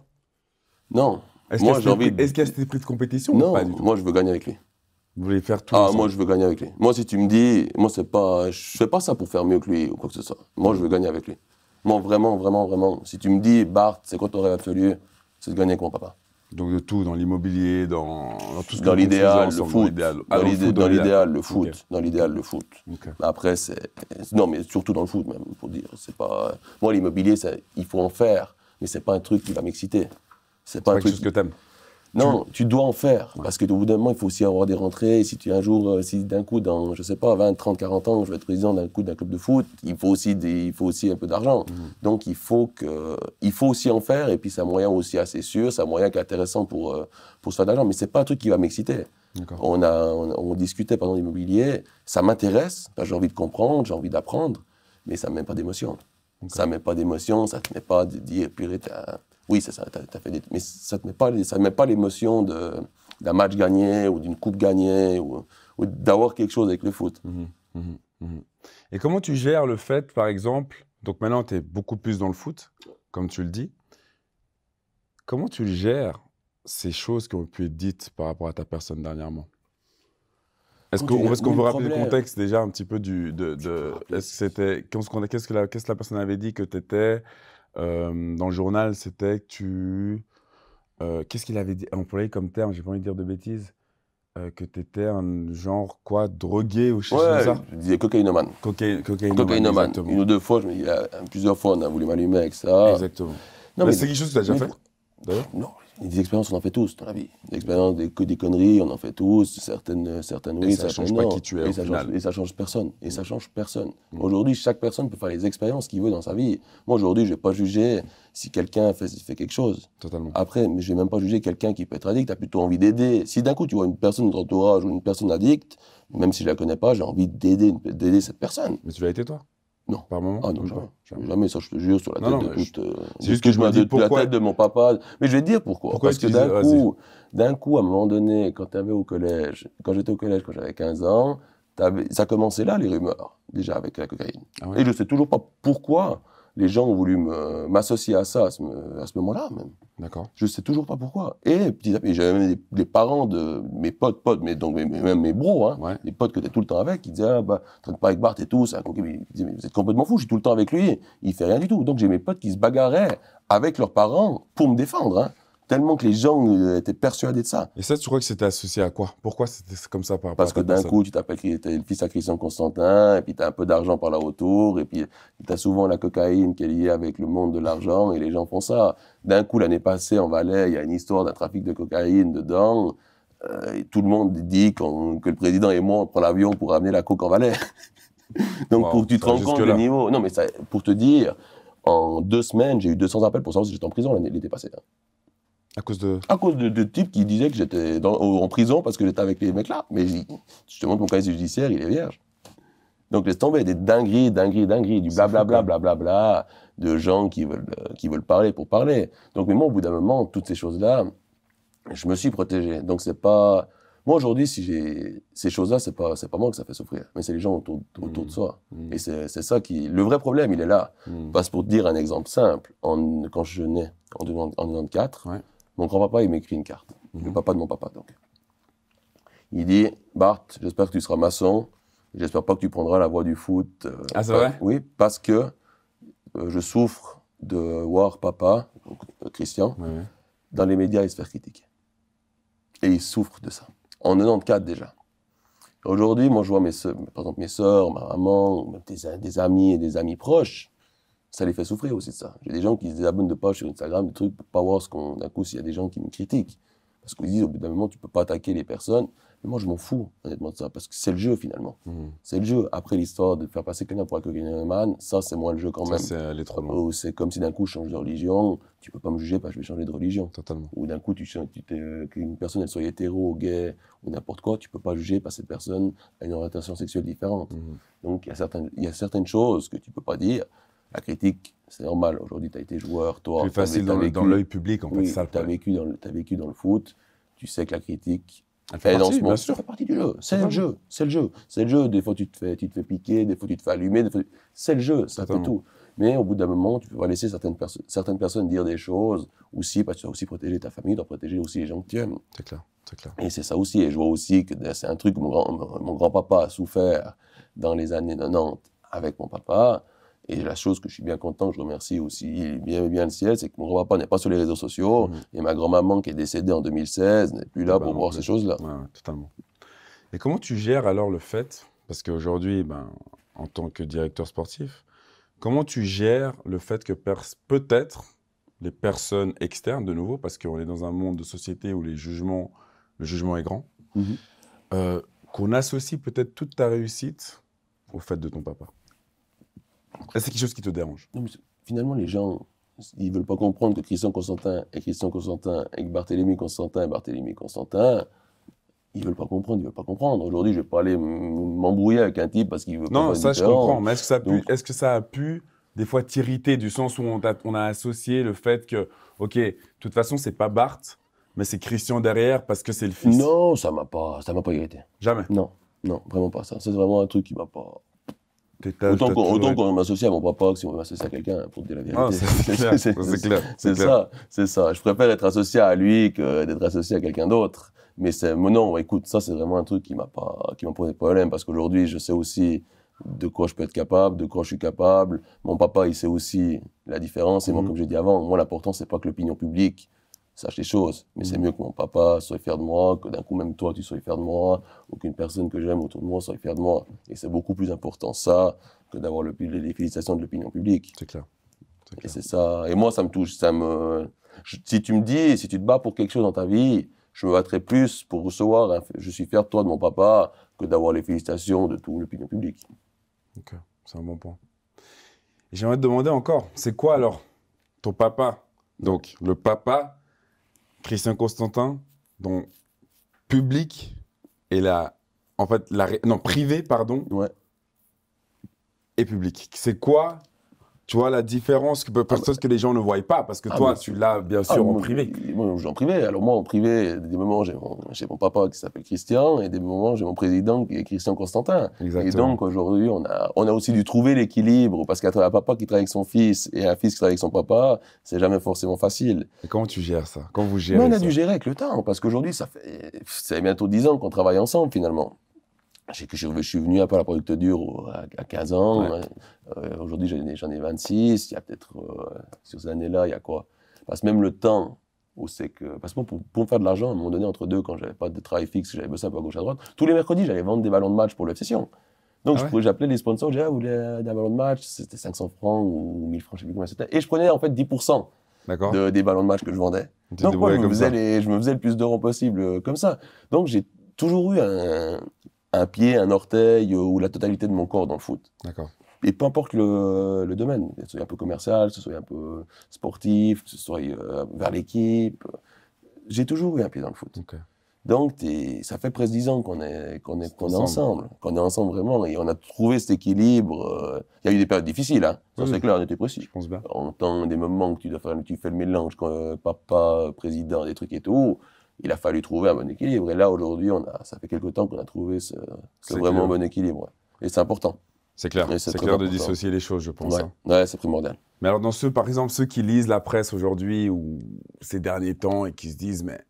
Non. Est-ce qu'il a cet esprit de compétition Non, moi, je veux gagner avec lui. Vous voulez faire tout ah, moi, je veux gagner avec lui. Moi, si tu me dis, moi, c'est pas. Je fais pas ça pour faire mieux que lui ou quoi que ce soit. Moi, je veux gagner avec lui. Moi, vraiment, vraiment, vraiment. Si tu me dis, Bart, c'est quoi ton rêve absolu C'est de gagner avec mon papa. Donc, de tout, dans l'immobilier, dans, tout ce dans que l'idéal, le foot. Dans l'idéal, le foot. Dans l'idéal, le foot. Après, c'est. Non, mais surtout dans le foot, même, pour dire. C'est pas. Moi, l'immobilier, il faut en faire mais c'est pas un truc qui va m'exciter. C'est pas, pas un truc. chose que aimes Non, tu... dois en faire. Parce que au bout d'un moment, il faut aussi avoir des rentrées. Et si tu un jour, euh, si d'un coup, dans, je sais pas, 20, 30, 40 ans, je vais être président d'un coup d'un club de foot, il faut aussi, des, il faut aussi un peu d'argent. Mmh. Donc, il faut, que, il faut aussi en faire. Et puis, c'est un moyen aussi assez sûr, c'est un moyen qui est intéressant pour, euh, pour se faire d'argent. Mais c'est pas un truc qui va m'exciter. On, a, on, discutait pendant l'immobilier. Ça m'intéresse, j'ai envie de comprendre, j'ai envie d'apprendre, mais ça ne met pas d'émotion. Ça ne met pas d'émotion, ça te met pas de dire, purée, oui, ça, ça t'as, fait des... mais ça ne te met pas, ça met pas l'émotion de, d'un match gagné ou d'une coupe gagnée ou, d'avoir quelque chose avec le foot. Mhm, mhm, mhm. Et comment tu gères le fait, par exemple, donc maintenant tu es beaucoup plus dans le foot, comme tu le dis, comment tu gères ces choses qui ont pu être dites par rapport à ta personne dernièrement est-ce qu'on est peut rappeler le contexte déjà un petit peu du, de, de est-ce que c'était, qu'est-ce que la, qu'est-ce que la personne avait dit que tu étais euh, dans le journal, c'était que tu, euh, qu'est-ce qu'il avait dit, employé comme terme, j'ai pas envie de dire de bêtises, euh, que tu étais un genre quoi, drogué ou je sais pas. ça Je disais cocaïnomane. cocaïnomane. Une ou deux fois, je ah, plusieurs fois on a voulu m'allumer avec ça. Exactement. c'est quelque chose que tu as déjà fait D'ailleurs Non, des expériences, on en fait tous dans la vie. Des expériences, des, des conneries, on en fait tous. Certaines, euh, certaines oui, et ça change pas qui tu es. Et, au ça final. Change, et ça change personne. Et ça mm. change personne. Mm. Aujourd'hui, chaque personne peut faire les expériences qu'il veut dans sa vie. Moi, aujourd'hui, je vais pas juger si quelqu'un fait, fait, quelque chose. Totalement. Après, mais je vais même pas juger quelqu'un qui peut être addict. Tu as plutôt envie d'aider. Si d'un coup, tu vois une personne dans ton entourage ou une personne addict, même si je la connais pas, j'ai envie d'aider cette personne. Mais tu l'as été toi non. Ah jamais, Ça, je te jure, sur la tête de euh, c'est juste que je me dis la tête de mon papa. Mais je vais te dire pourquoi. Parce que d'un coup, d'un coup, à un moment donné, quand avais au collège, quand j'étais au collège, quand j'avais 15 ans, ça commençait là, les rumeurs, déjà, avec la cocaïne. Ah Et je sais toujours pas pourquoi les gens ont voulu m'associer à ça à ce, moment-là même. D'accord. Je sais toujours pas pourquoi. Et petit à petit, j'avais même des, parents de mes potes, potes, mais donc même mes bros, hein, les potes que tu es tout le temps avec, qui disaient ah bah traîne pas avec Bart et tout, ça. Ils disaient, mais vous êtes complètement fou, je suis tout le temps avec lui, il fait rien du tout. Donc j'ai mes potes qui se bagarraient avec leurs parents pour me défendre. Hein. Tellement que les gens euh, étaient persuadés de ça. Et ça, tu crois que c'était associé à quoi Pourquoi c'était comme ça par rapport Parce que d'un coup, tu t'appelles le fils à Christian Constantin, et puis tu as un peu d'argent par là autour, et puis tu as souvent la cocaïne qui est liée avec le monde de l'argent, et les gens font ça. D'un coup, l'année passée, en Valais, il y a une histoire d'un trafic de cocaïne dedans. Euh, et tout le monde dit que le président et moi, on prend l'avion pour amener la coke en Valais. <laughs> Donc, pour que tu te rends compte du niveau. Non, mais pour te dire, en deux semaines, j'ai eu 200 appels pour savoir si j'étais en prison l'été passée. Hein. À cause de À cause de, de types qui disaient que j'étais en prison parce que j'étais avec les mecs là. Mais je te montre mon casier judiciaire, il est vierge. Donc laisse tomber, des dingueries, dingueries, dingueries, du blablabla, blablabla, bla, bla, de gens qui veulent, euh, qui veulent parler pour parler. Donc mais moi, au bout d'un moment, toutes ces choses-là, je me suis protégé. Donc c'est pas... Moi, aujourd'hui, si j'ai ces choses-là, c'est pas, c'est pas moi que ça fait souffrir, mais c'est les gens autour, de mmh. soi. Mmh. Et c'est, ça qui... Le vrai problème, il est là. Mmh. Parce que pour te dire un exemple simple, en, quand je nais en 1994, mon grand-papa, il m'écrit une carte. Le mhm. papa de mon papa, donc. Il dit Bart, j'espère que tu seras maçon. J'espère pas que tu prendras la voie du foot. Euh, ah, c'est vrai Oui, parce que euh, je souffre de voir papa, euh, Christian, dans les médias et se faire critiquer. Et il souffre de ça. En 94 déjà. Aujourd'hui, moi, je vois mes soeurs, par exemple mes sœurs, ma maman, des amis et des amis proches ça les fait souffrir aussi de ça. J'ai des gens qui se désabonnent de page sur Instagram, des trucs pour pas voir ce qu'on. D'un coup, s'il y a des gens qui me critiquent. Parce qu'ils disent, au bout d'un moment, tu peux pas attaquer les personnes. Mais moi, je m'en fous, honnêtement, de ça. Parce que c'est le jeu, finalement. Mmh. C'est le jeu. Après, l'histoire de faire passer quelqu'un pour un man, ça, c'est moins le jeu quand ça, même. C'est aller C'est comme si d'un coup, je change de religion. Tu peux pas me juger parce que je vais changer de religion. Totalement. Ou d'un coup, tu, qu'une personne, elle soit hétéro, gay ou n'importe quoi, tu peux pas juger parce que cette personne a une orientation sexuelle différente. Mmh. Donc, il y, a certaines choses que tu peux pas dire la critique, c'est normal. Aujourd'hui, tu as été joueur, toi. C'est facile dans, l'œil public, en fait, ça Tu as, as, vécu dans le foot, tu sais que la critique. fait, partie, partie du jeu. C'est le, jeu. C'est le jeu. C'est le jeu. Des fois, tu te fais, tu te fais piquer, des fois, tu te fais allumer. C'est le jeu. Ça fait tout. Mais au bout d'un moment, tu vas laisser certaines, personnes, certaines personnes dire des choses aussi, parce que tu dois aussi protéger ta famille, tu dois protéger aussi les gens que tu aimes. C'est clair, clair. Et c'est ça aussi. Et je vois aussi que ben, c'est un truc que mon, grand, mon grand-papa a souffert dans les années 90 avec mon papa. Et la chose que je suis bien content, je remercie aussi bien, bien le ciel, c'est que mon grand-papa n'est pas sur les réseaux sociaux mm-hmm. et ma grand-maman qui est décédée en 2016 n'est plus là pour voir ces choses-là. Ouais, totalement. Et comment tu gères alors le fait, parce qu'aujourd'hui, ben, en tant que directeur sportif, comment tu gères le fait que peut-être les personnes externes, de nouveau, parce qu'on est dans un monde de société où les jugements, le jugement est grand, mm-hmm. euh, qu'on associe peut-être toute ta réussite au fait de ton papa c'est quelque chose qui te dérange. Non, mais finalement, les gens, ils veulent pas comprendre que Christian Constantin et Christian Constantin et Barthélemy Constantin et Barthélemy Constantin, ils veulent pas comprendre, ils veulent pas comprendre. Aujourd'hui, je vais pas aller m'embrouiller avec un type parce qu'il veut non, Non, ça je comprends, mais est-ce que ça a pu, est-ce que ça a pu des fois t'irriter du sens où on a, on a, associé le fait que, ok, de toute façon, c'est pas Barth, mais c'est Christian derrière parce que c'est le fils. Non, ça m'a pas, ça m'a pas irrité. Jamais. Non, non, vraiment pas ça. C'est vraiment un truc qui m'a pas autant qu'on m'associe à mon papa que si on m'associe à quelqu'un, pour te dire la ah, vérité. c'est <laughs> c'est ça, c'est ça. Je préfère être associé à lui que d'être associé à quelqu'un d'autre. Mais c'est, non, écoute, ça c'est vraiment un truc qui m'a pas, qui m'a posé problème parce qu'aujourd'hui, je sais aussi de quoi je peux être capable, de quoi je suis capable. Mon papa, il sait aussi la différence. Et moi, mhm. comme j'ai dit avant, moi, l'important, c'est pas que l'opinion publique sache les choses. Mais c'est mm. mieux que mon papa soit fier de moi, que d'un coup même toi tu sois fier de moi, ou qu'une personne que j'aime autour de moi soit fier de moi. Et c'est beaucoup plus important ça que d'avoir le, les félicitations de l'opinion publique. C'est clair. Et c'est ça. Et moi ça me touche, ça me. si tu me dis, si tu te bats pour quelque chose dans ta vie, je me battrai plus pour recevoir. je suis fier de toi, de mon papa, que d'avoir les félicitations de toute l'opinion publique. Ok, c'est un bon point. J'aimerais te demander encore, c'est quoi alors ton papa Donc le papa Christian Constantin, dont public et la. En fait, la. Non, privé, pardon. Ouais. Et public. C'est quoi tu vois la différence que, ah, peut que les gens ne voient pas parce que ah, toi tu l'as bien ah, sûr en privé. Moi, je en privé. Alors moi en privé, des moments j'ai mon, papa qui s'appelle Christian et des moments j'ai mon président qui est Christian Constantin. Et donc aujourd'hui on a on a aussi dû trouver l'équilibre parce qu'à un papa qui travaille avec son fils et un fils qui travaille avec son papa, c'est jamais forcément facile. Et comment tu gères ça Comment vous gérez On a dû gérer avec le temps parce qu'aujourd'hui ça fait c'est bientôt 10 ans qu'on travaille ensemble finalement je, suis venu un peu à la producte dure à, 15 ans. Hein. Euh, aujourd'hui, j'en ai, 26. Il y a peut-être, euh, sur ces années-là, il y a quoi Parce que même le temps, où c'est que. Parce que pour, pour faire de l'argent, à un moment donné, entre deux, quand j'avais pas de travail fixe, j'avais besoin un peu gauche à droite, tous les mercredis, j'allais vendre des ballons de match pour le Session. Donc, ah j'appelais les sponsors, j'ai ah, vous voulez un ballon de match C'était 500 francs ou 1000 francs, je sais plus combien c'était. Et je prenais en fait 10%. De, des ballons de match que je vendais. Donc, moi, je, me faisais je me faisais le plus d'euros possible euh, comme ça. Donc, j'ai toujours eu un, un pied, un orteil euh, ou la totalité de mon corps dans le foot. D'accord. Et peu importe le, le domaine, que ce soit un peu commercial, que ce soit un peu sportif, que ce soit euh, vers l'équipe, euh, j'ai toujours eu un pied dans le foot. donc, Donc, ça fait presque dix ans qu'on est, qu'on est, qu'on ensemble, qu'on est ensemble vraiment, et on a trouvé cet équilibre. Il y a eu des périodes difficiles, hein. ça c'est clair, on était précis. Je pense bien. des moments où tu dois faire, tu fais le mélange, quand, papa, président, des trucs et tout il a fallu trouver un bon équilibre. Et là, aujourd'hui, on a, ça fait quelques temps qu'on a trouvé ce, vraiment bon équilibre. Et c'est important. C'est clair. C'est clair de dissocier les choses, je pense. Hein. Ouais, c'est primordial. Mais alors, dans ceux, par exemple, ceux qui lisent la presse aujourd'hui ou ces derniers temps et qui se disent, mais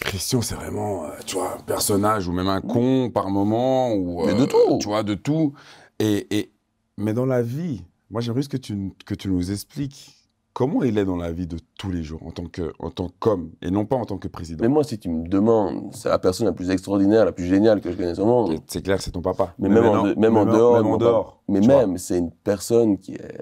Christian, c'est vraiment, euh, tu vois, un personnage ou même un con par moment. Ou, euh, mais de tout. Tu vois, de tout. Et, et... Mais dans la vie, moi, j'aimerais que tu, que tu nous expliques comment il est dans la vie de tous les jours en tant que en tant qu'homme et non pas en tant que président. Mais moi, si tu me demandes, c'est la personne la plus extraordinaire, la plus géniale que je connaisse au monde. C'est clair, c'est ton papa. Mais, même, en, même, en, dehors, Mais même, c'est une personne qui est.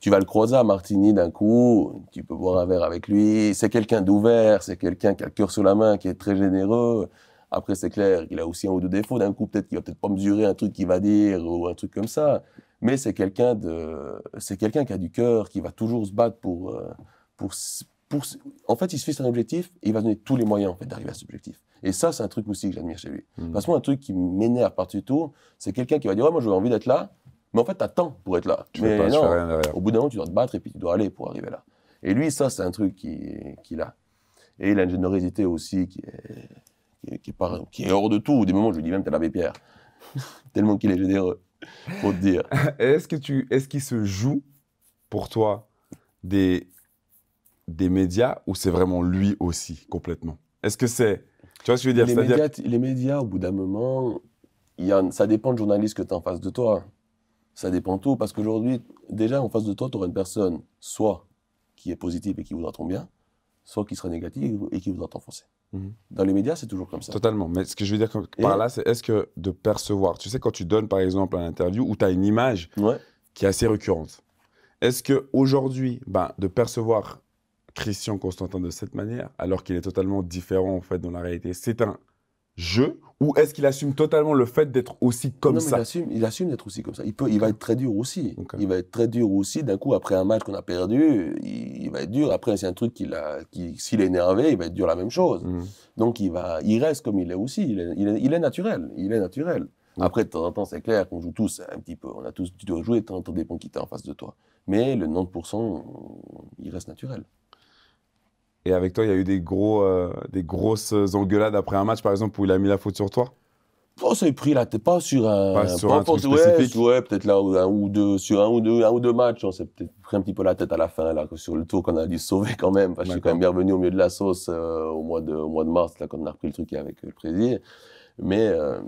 Tu vas le croiser à Martini d'un coup, tu peux boire un verre avec lui. C'est quelqu'un d'ouvert, c'est quelqu'un qui a le cœur sur la main, qui est très généreux. Après, c'est clair il a aussi un ou deux défauts. D'un coup, peut-être qu'il va peut-être pas mesurer un truc qu'il va dire ou un truc comme ça mais c'est quelqu'un de, c'est quelqu'un qui a du cœur, qui va toujours se battre pour, euh, pour, pour, en fait, il se fixe un objectif et il va donner tous les moyens en fait d'arriver à cet objectif. Et ça, c'est un truc aussi que j'admire chez lui. Mmh. Parce que moi, un truc qui m'énerve partout, tout, c'est quelqu'un qui va dire, ouais, moi, j'ai envie d'être là, mais en fait, t'attends pour être là. Tu mais non, au bout d'un moment, tu dois te battre et puis tu dois aller pour arriver là. Et lui, ça, c'est un truc qu'il qui a. Et il a une générosité aussi qui est, qui qui qui est hors de tout. Des moments, je lui dis même, t'es l'abbé Pierre. <laughs> Tellement qu'il est généreux. Pour <laughs> dire. <laughs> Est-ce que tu, est-ce qu'il se joue pour toi des des médias ou c'est vraiment lui aussi complètement Est-ce que c'est, tu vois ce que je veux dire Les, médias, les médias, au bout d'un moment, y a, ça dépend du journaliste que tu as en face de toi. Ça dépend tout parce qu'aujourd'hui, déjà en face de toi, tu auras une personne soit qui est positive et qui voudra ton bien, soit qui sera négative et qui voudra t'enfoncer. Mhm. Dans les médias, c'est toujours comme ça. Totalement. Mais ce que je veux dire par là, c'est est-ce que de percevoir, tu sais, quand tu donnes par exemple un interview où tu as une image qui est assez récurrente, est-ce que aujourd'hui, ben, de percevoir Christian Constantin de cette manière, alors qu'il est totalement différent en fait dans la réalité, c'est un, je ou est-ce qu'il assume totalement le fait d'être aussi comme ça il assume, il assume d'être aussi comme ça. Il, peut, il va être très dur aussi. Il va être très dur aussi. D'un coup, après un match qu'on a perdu, il, va être dur. Après, c'est un truc qu'il a, qui, s'il est énervé, il va être dur la même chose. Mm. Donc, il va, il reste comme il est aussi. Il est, naturel. Il est naturel. Mm. Après, de temps en temps, c'est clair qu'on joue tous un petit peu. On a tous, tu dois jouer, tu entends des bons qui en face de toi. Mais le 90%, il reste naturel. Et avec toi, il y a eu des, gros, euh, des grosses engueulades après un match, par exemple, où il a mis la faute sur toi On ça pris là, t'es pas sur un. peut-être là, un ou deux, sur un ou deux, un ou deux matchs. On s'est peut-être pris un petit peu la tête à la fin, là, sur le tour qu'on a dû sauver quand même. Parce que je suis quand même bien revenu au milieu de la sauce euh, au, mois de, mois de mars, là, quand on a repris le truc avec le président. Mais, euh,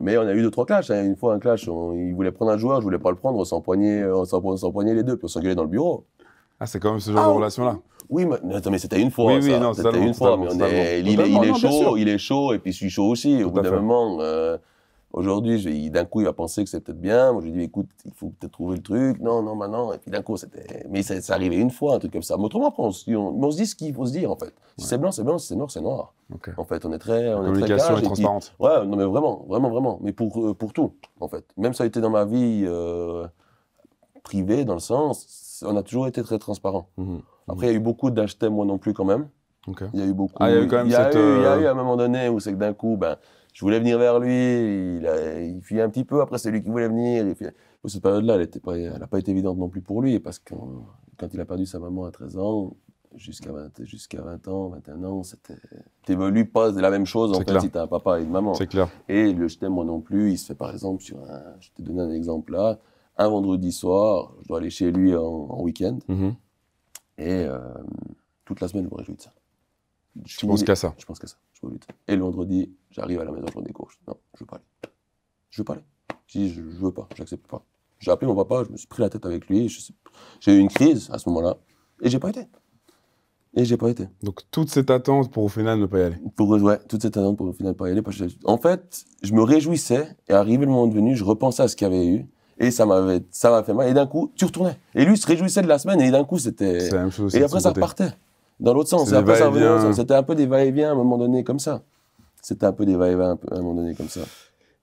mais on a eu deux, trois clashs. Hein. Une fois, un clash, il voulait prendre un joueur, je voulais pas le prendre, on on s'empoignait les deux, puis on s'engueulait dans le bureau. Ah, c'est quand même ce genre ah, de relation-là. Oui, mais, mais c'était une fois. Oui, oui, non, c'était une fois. il, est chaud, il est chaud, et puis je suis chaud aussi. Au bout d'un moment, euh, aujourd'hui, d'un coup, il va penser que c'est peut-être bien. Moi, je lui dis, écoute, il faut peut-être trouver le truc. Non, non, maintenant. et puis d'un coup, c'était. Mais ça, arrivait une fois, un truc comme ça. Mais autrement, on, on, se dit ce qu'il faut se dire, en fait. Si c'est blanc, c'est blanc. Si c'est noir, c'est noir. En fait, on est très. La communication est, transparente. ouais, non, mais vraiment, vraiment, vraiment. Mais pour, euh, pour tout, en fait. Même ça a été dans ma vie. Euh, privé dans le sens, on a toujours été très transparent. Mhm. Mhm. Après, il y a eu beaucoup d'acheter moi non plus quand même. Il y a eu beaucoup. Ah, il y a eu a eu euh, à un moment donné où c'est que d'un coup, ben, je voulais venir vers lui, il, il un petit peu, après c'est lui qui voulait venir. Cette période-là, elle n'a pas, été évidente non plus pour lui, parce que euh, quand il a perdu sa maman à 13 ans, jusqu'à 20, jusqu'à 20 ans, 21 ans, c'était pas la même chose en fait si t'as un papa et une maman. C'est clair. Et le je moi non plus, il se fait par exemple sur un, je t'ai donné un exemple là, un vendredi soir, je dois aller chez lui en, week-end. Mhm. Et euh, toute la semaine, je me réjouis de ça. Je, pense qu'à ça. Je pense qu'à ça. Je me Et le vendredi, j'arrive à la maison, je me dégoûte. Non, je veux pas aller. Je veux pas aller. Je dis, je, je veux pas, j'accepte pas. J'ai appelé mon papa, je me suis pris la tête avec lui. J'ai eu une crise à ce moment-là. Et j'ai pas été. Et j'ai pas été. Donc toute cette attente pour au final ne pas y aller. Pour, ouais, toute cette attente pour au final ne pas y aller. en fait, je me réjouissais et arrivé le moment venu, je repensais à ce qu'il y avait eu. Et ça m'avait, ça m'a fait mal. Et d'un coup, tu retournais. Et lui, se réjouissait de la semaine. Et d'un coup, c'était. La même chose, et après, ça repartait dans l'autre sens. C'était un peu des va-et-vient à un moment donné comme ça. C'était un peu des va-et-vient à un moment donné comme ça.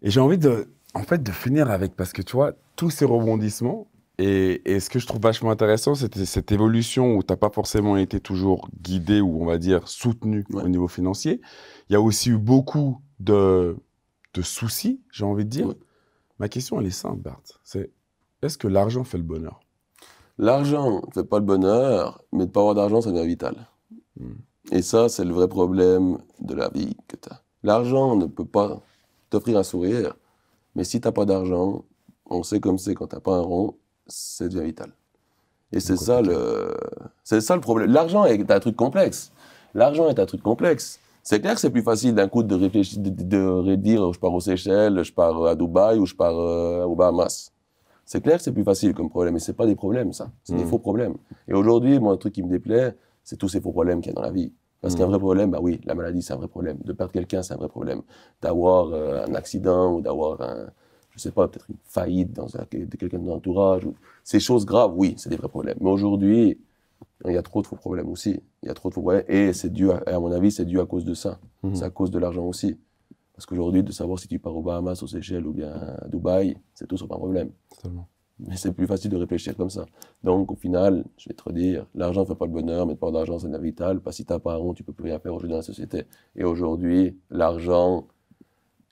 Et j'ai envie de, en fait, de finir avec parce que tu vois tous ces rebondissements. Et, ce que je trouve vachement intéressant, c'était cette évolution où tu n'as pas forcément été toujours guidé ou, on va dire, soutenu au niveau financier. Il y a aussi eu beaucoup de, de soucis, j'ai envie de dire. Ma question, elle est simple, Bart. C'est est-ce que l'argent fait le bonheur L'argent ne fait pas le bonheur, mais de pas avoir d'argent, ça devient vital. Hmm. Et ça, c'est le vrai problème de la vie que tu as. L'argent ne peut pas t'offrir un sourire, mais si tu n'as pas d'argent, on sait comme c'est quand tu n'as pas un rond, c'est devient vital. Et c'est ça, le... ça le problème. L'argent est un truc complexe. L'argent est un truc complexe. C'est clair que c'est plus facile d'un coup de réfléchir, de, redire je pars aux Seychelles, je pars euh, à Dubaï ou je pars au euh, aux Bahamas. C'est clair que c'est plus facile comme problème, mais ce pas des problèmes, ça. C'est des mm. faux problèmes. Et aujourd'hui, moi, un truc qui me déplaît, c'est tous ces faux problèmes qu'il y a dans la vie. Parce qu'un mm. vrai problème, bah oui, la maladie, c'est un vrai problème. De perdre quelqu'un, c'est un vrai problème. D'avoir euh, un accident ou d'avoir un, je sais pas, peut-être une faillite dans de quelqu'un de l'entourage. Ou... Ces choses graves, oui, c'est des vrais problèmes. Mais aujourd'hui, il y a trop de faux problèmes aussi. Il y a trop de Et c'est dû, à, à, mon avis, c'est dû à cause de ça. Mhm. C'est à cause de l'argent aussi. Parce qu'aujourd'hui, de savoir si tu pars aux Bahamas, aux Seychelles ou bien à Dubaï, c'est tout sauf un problème. Mais c'est plus facile de réfléchir comme ça. Donc, au final, je vais te dire, l'argent ne fait pas le bonheur, mais pas d'argent, c'est vital Parce que si tu n'as pas un rond, tu ne peux plus rien faire aujourd'hui dans la société. Et aujourd'hui, l'argent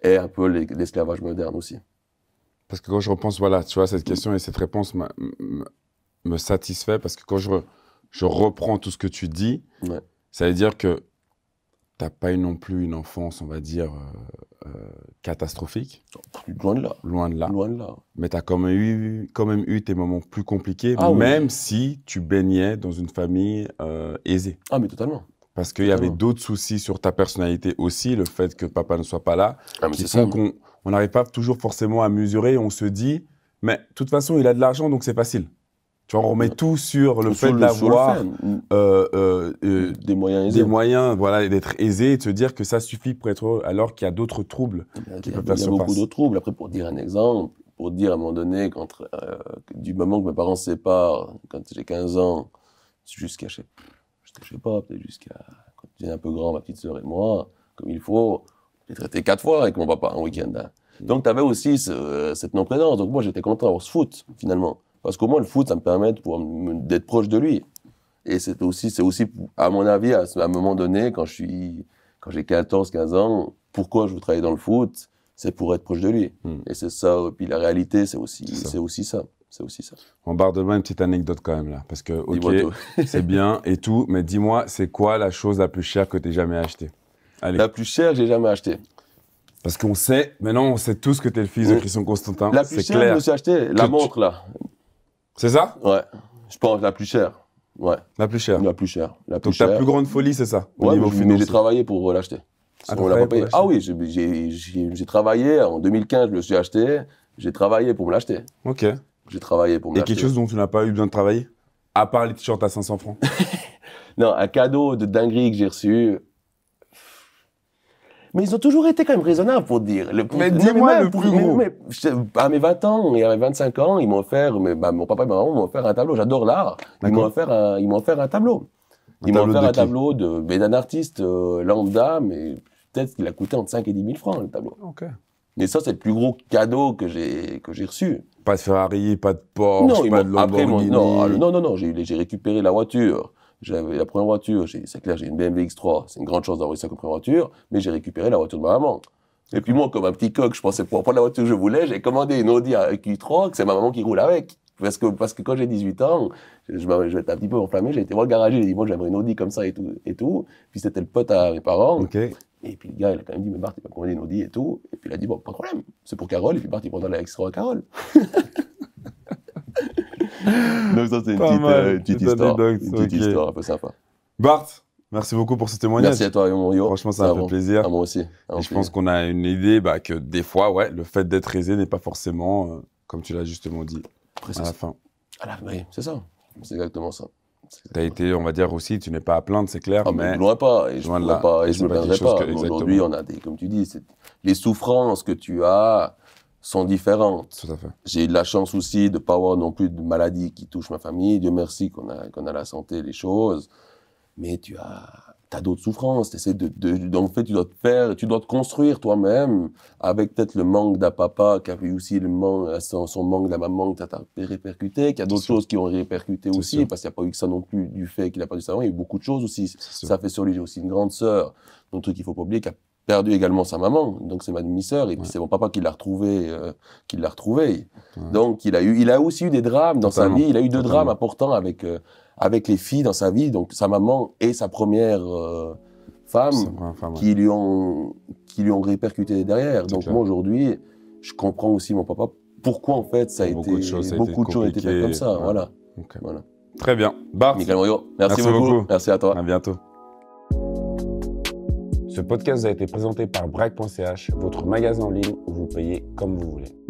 est un peu l'esclavage moderne aussi. Parce que quand je repense, voilà, tu vois, cette question et cette réponse me satisfait parce que quand je, je reprends tout ce que tu dis. Ça veut dire que tu n'as pas eu non plus une enfance, on va dire, euh, euh, catastrophique. Loin de là. Loin de là. Loin de là. Mais tu as quand même, eu, quand même eu tes moments plus compliqués, ah même si tu baignais dans une famille euh, aisée. Ah, mais totalement. Parce qu'il y avait d'autres soucis sur ta personnalité aussi, le fait que papa ne soit pas là, ah, ça. font qu'on n'arrive pas toujours forcément à mesurer. On se dit, mais de toute façon, il a de l'argent, donc c'est facile. Tu vois, on remet tout sur le fait de euh, euh, euh, des moyens aisés. Des moyens, voilà, d'être aisé et de se dire que ça suffit pour être alors qu'il y a d'autres troubles eh qui Il y a, beaucoup d'autres troubles. Après, pour dire un exemple, pour dire à un moment donné, quand, euh, du moment que mes parents se séparent, quand j'ai 15 ans, jusqu'à, je sais pas, peut-être jusqu'à quand es un peu grand, ma petite sœur et moi, comme il faut, j'ai traité quatre fois avec mon papa un week-end. Hein. Mm. Donc, tu avais aussi cette non-présence. Donc, moi, j'étais content. On se fout, finalement. Parce qu'au moins, le foot, ça me permet d'être proche de lui. Et c'est aussi, c'est aussi, à mon avis, à, un moment donné, quand je suis, quand j'ai 14, 15 ans, pourquoi je veux travailler dans le foot? C'est pour être proche de lui. Hmm. Et c'est ça. Et puis la réalité, c'est aussi, c'est aussi ça. C'est aussi ça. On barre de main une petite anecdote quand même là, parce que ok, <laughs> c'est bien et tout, mais dis-moi, c'est quoi la chose la plus chère que tu jamais achetée La plus chère que j'ai jamais achetée. Parce qu'on sait, maintenant on sait tous que tu es le fils de Christian Constantin. La plus chère, que je me suis acheté la montre là. C'est ça Ouais. Je pense la plus chère. Ouais. La plus chère. La plus chère. La plus Donc ta plus grande folie, c'est ça Ouais, mais, euh, ah j'ai travaillé pour l'acheter. Ah, ah oui, j'ai travaillé. En 2015, je me suis acheté. J'ai travaillé pour me l'acheter. Ok. J'ai travaillé pour me l'acheter. Et quelque chose dont tu n'as pas eu besoin de travailler À part les t-shirts à 500 francs <laughs> Non, un cadeau de dinguerie que j'ai reçu, mais ils ont toujours été quand même raisonnables pour dire. Le, mais dis-moi le plus gros. à mes 20 ans et à mes 25 ans, ils m'ont offert, mais, bah, mon papa et ma maman m'ont offert un tableau. J'adore l'art. Ils m'ont offert un, ils offert un tableau. ils m'ont offert un tableau de, d'un artiste euh, lambda, mais peut-être qu'il a coûté entre 5 et 10 000 francs, le tableau. OK. Mais ça, c'est le plus gros cadeau que j'ai, que j'ai reçu. Pas de Ferrari, pas de Porsche, pas de Lamborghini. Après, ah, non, non, non, j'ai, j'ai récupéré la voiture. J'avais la première voiture, c'est clair, j'ai une BMW X3, c'est une grande chance d'avoir eu ça comme première voiture, mais j'ai récupéré la voiture de ma maman. Et puis moi, comme un petit coq, je pensais pouvoir prendre la voiture que je voulais, j'ai commandé une Audi Q3, que c'est ma maman qui roule avec. Parce que, parce que quand j'ai 18 ans, je, vais être un petit peu enflammé, j'ai été voir le garage, j'ai dit, moi j'aimerais une Audi comme ça et tout. Et tout. Puis c'était le pote à mes parents. Et puis le gars, il a quand même dit, mais Bart, il va commander une Audi et tout. Et puis il a dit, bon, pas de problème, c'est pour Carole. Et puis Bart, il prendra la X3 à Carole. <laughs> Donc ça, c'est une petite, histoire, euh, une petite histoire un peu sympa. Bart, merci beaucoup pour ce témoignage. Merci à toi, Yo. Franchement, ça m'a fait plaisir. À moi aussi. je pense qu'on a une idée bah, que des fois, ouais, le fait d'être aisé n'est pas forcément, euh, comme tu l'as justement dit, à la fin. À oui, c'est ça. C'est exactement ça. Tu as été, on va dire aussi, tu n'es pas à plaindre, c'est clair. Ah, mais je ne pas, et je ne pas, et je pas. Aujourd'hui, on a des, comme tu dis, les souffrances que tu as, sont différentes. J'ai eu de la chance aussi de ne pas avoir non plus de maladie qui touche ma famille. Dieu merci qu'on a, qu'on a la santé, les choses. Mais tu as, as d'autres souffrances. Essaies de, donc, en fait, tu dois te faire, tu dois te construire toi-même avec peut-être le manque d'un papa qui a eu aussi le manque, son, son manque d'un maman qui t'a répercuté, qui a d'autres choses qui ont répercuté aussi, parce qu'il n'y a pas eu que ça non plus du fait qu'il a pas du savoir. Il y a eu beaucoup de choses aussi. Ça fait sur lui. aussi une grande sœur. Donc, truc qu'il faut pas oublier, qu'à perdu également sa maman, donc c'est ma demi-sœur, et puis c'est mon papa qui l'a retrouvé, euh, qui l'a retrouvé. Donc il a eu, il a aussi eu des drames dans sa vie, il a eu deux drames importants avec euh, avec les filles dans sa vie, donc sa maman et sa première euh, femme, qui lui ont qui lui ont répercuté derrière. Donc moi aujourd'hui, je comprends aussi mon papa pourquoi en fait ça a beaucoup été de choses, beaucoup de choses ont été comme ça, voilà. Très bien. merci, beaucoup. Merci à toi. À bientôt. Ce podcast a été présenté par Braque.ch, votre magasin en ligne où vous payez comme vous voulez.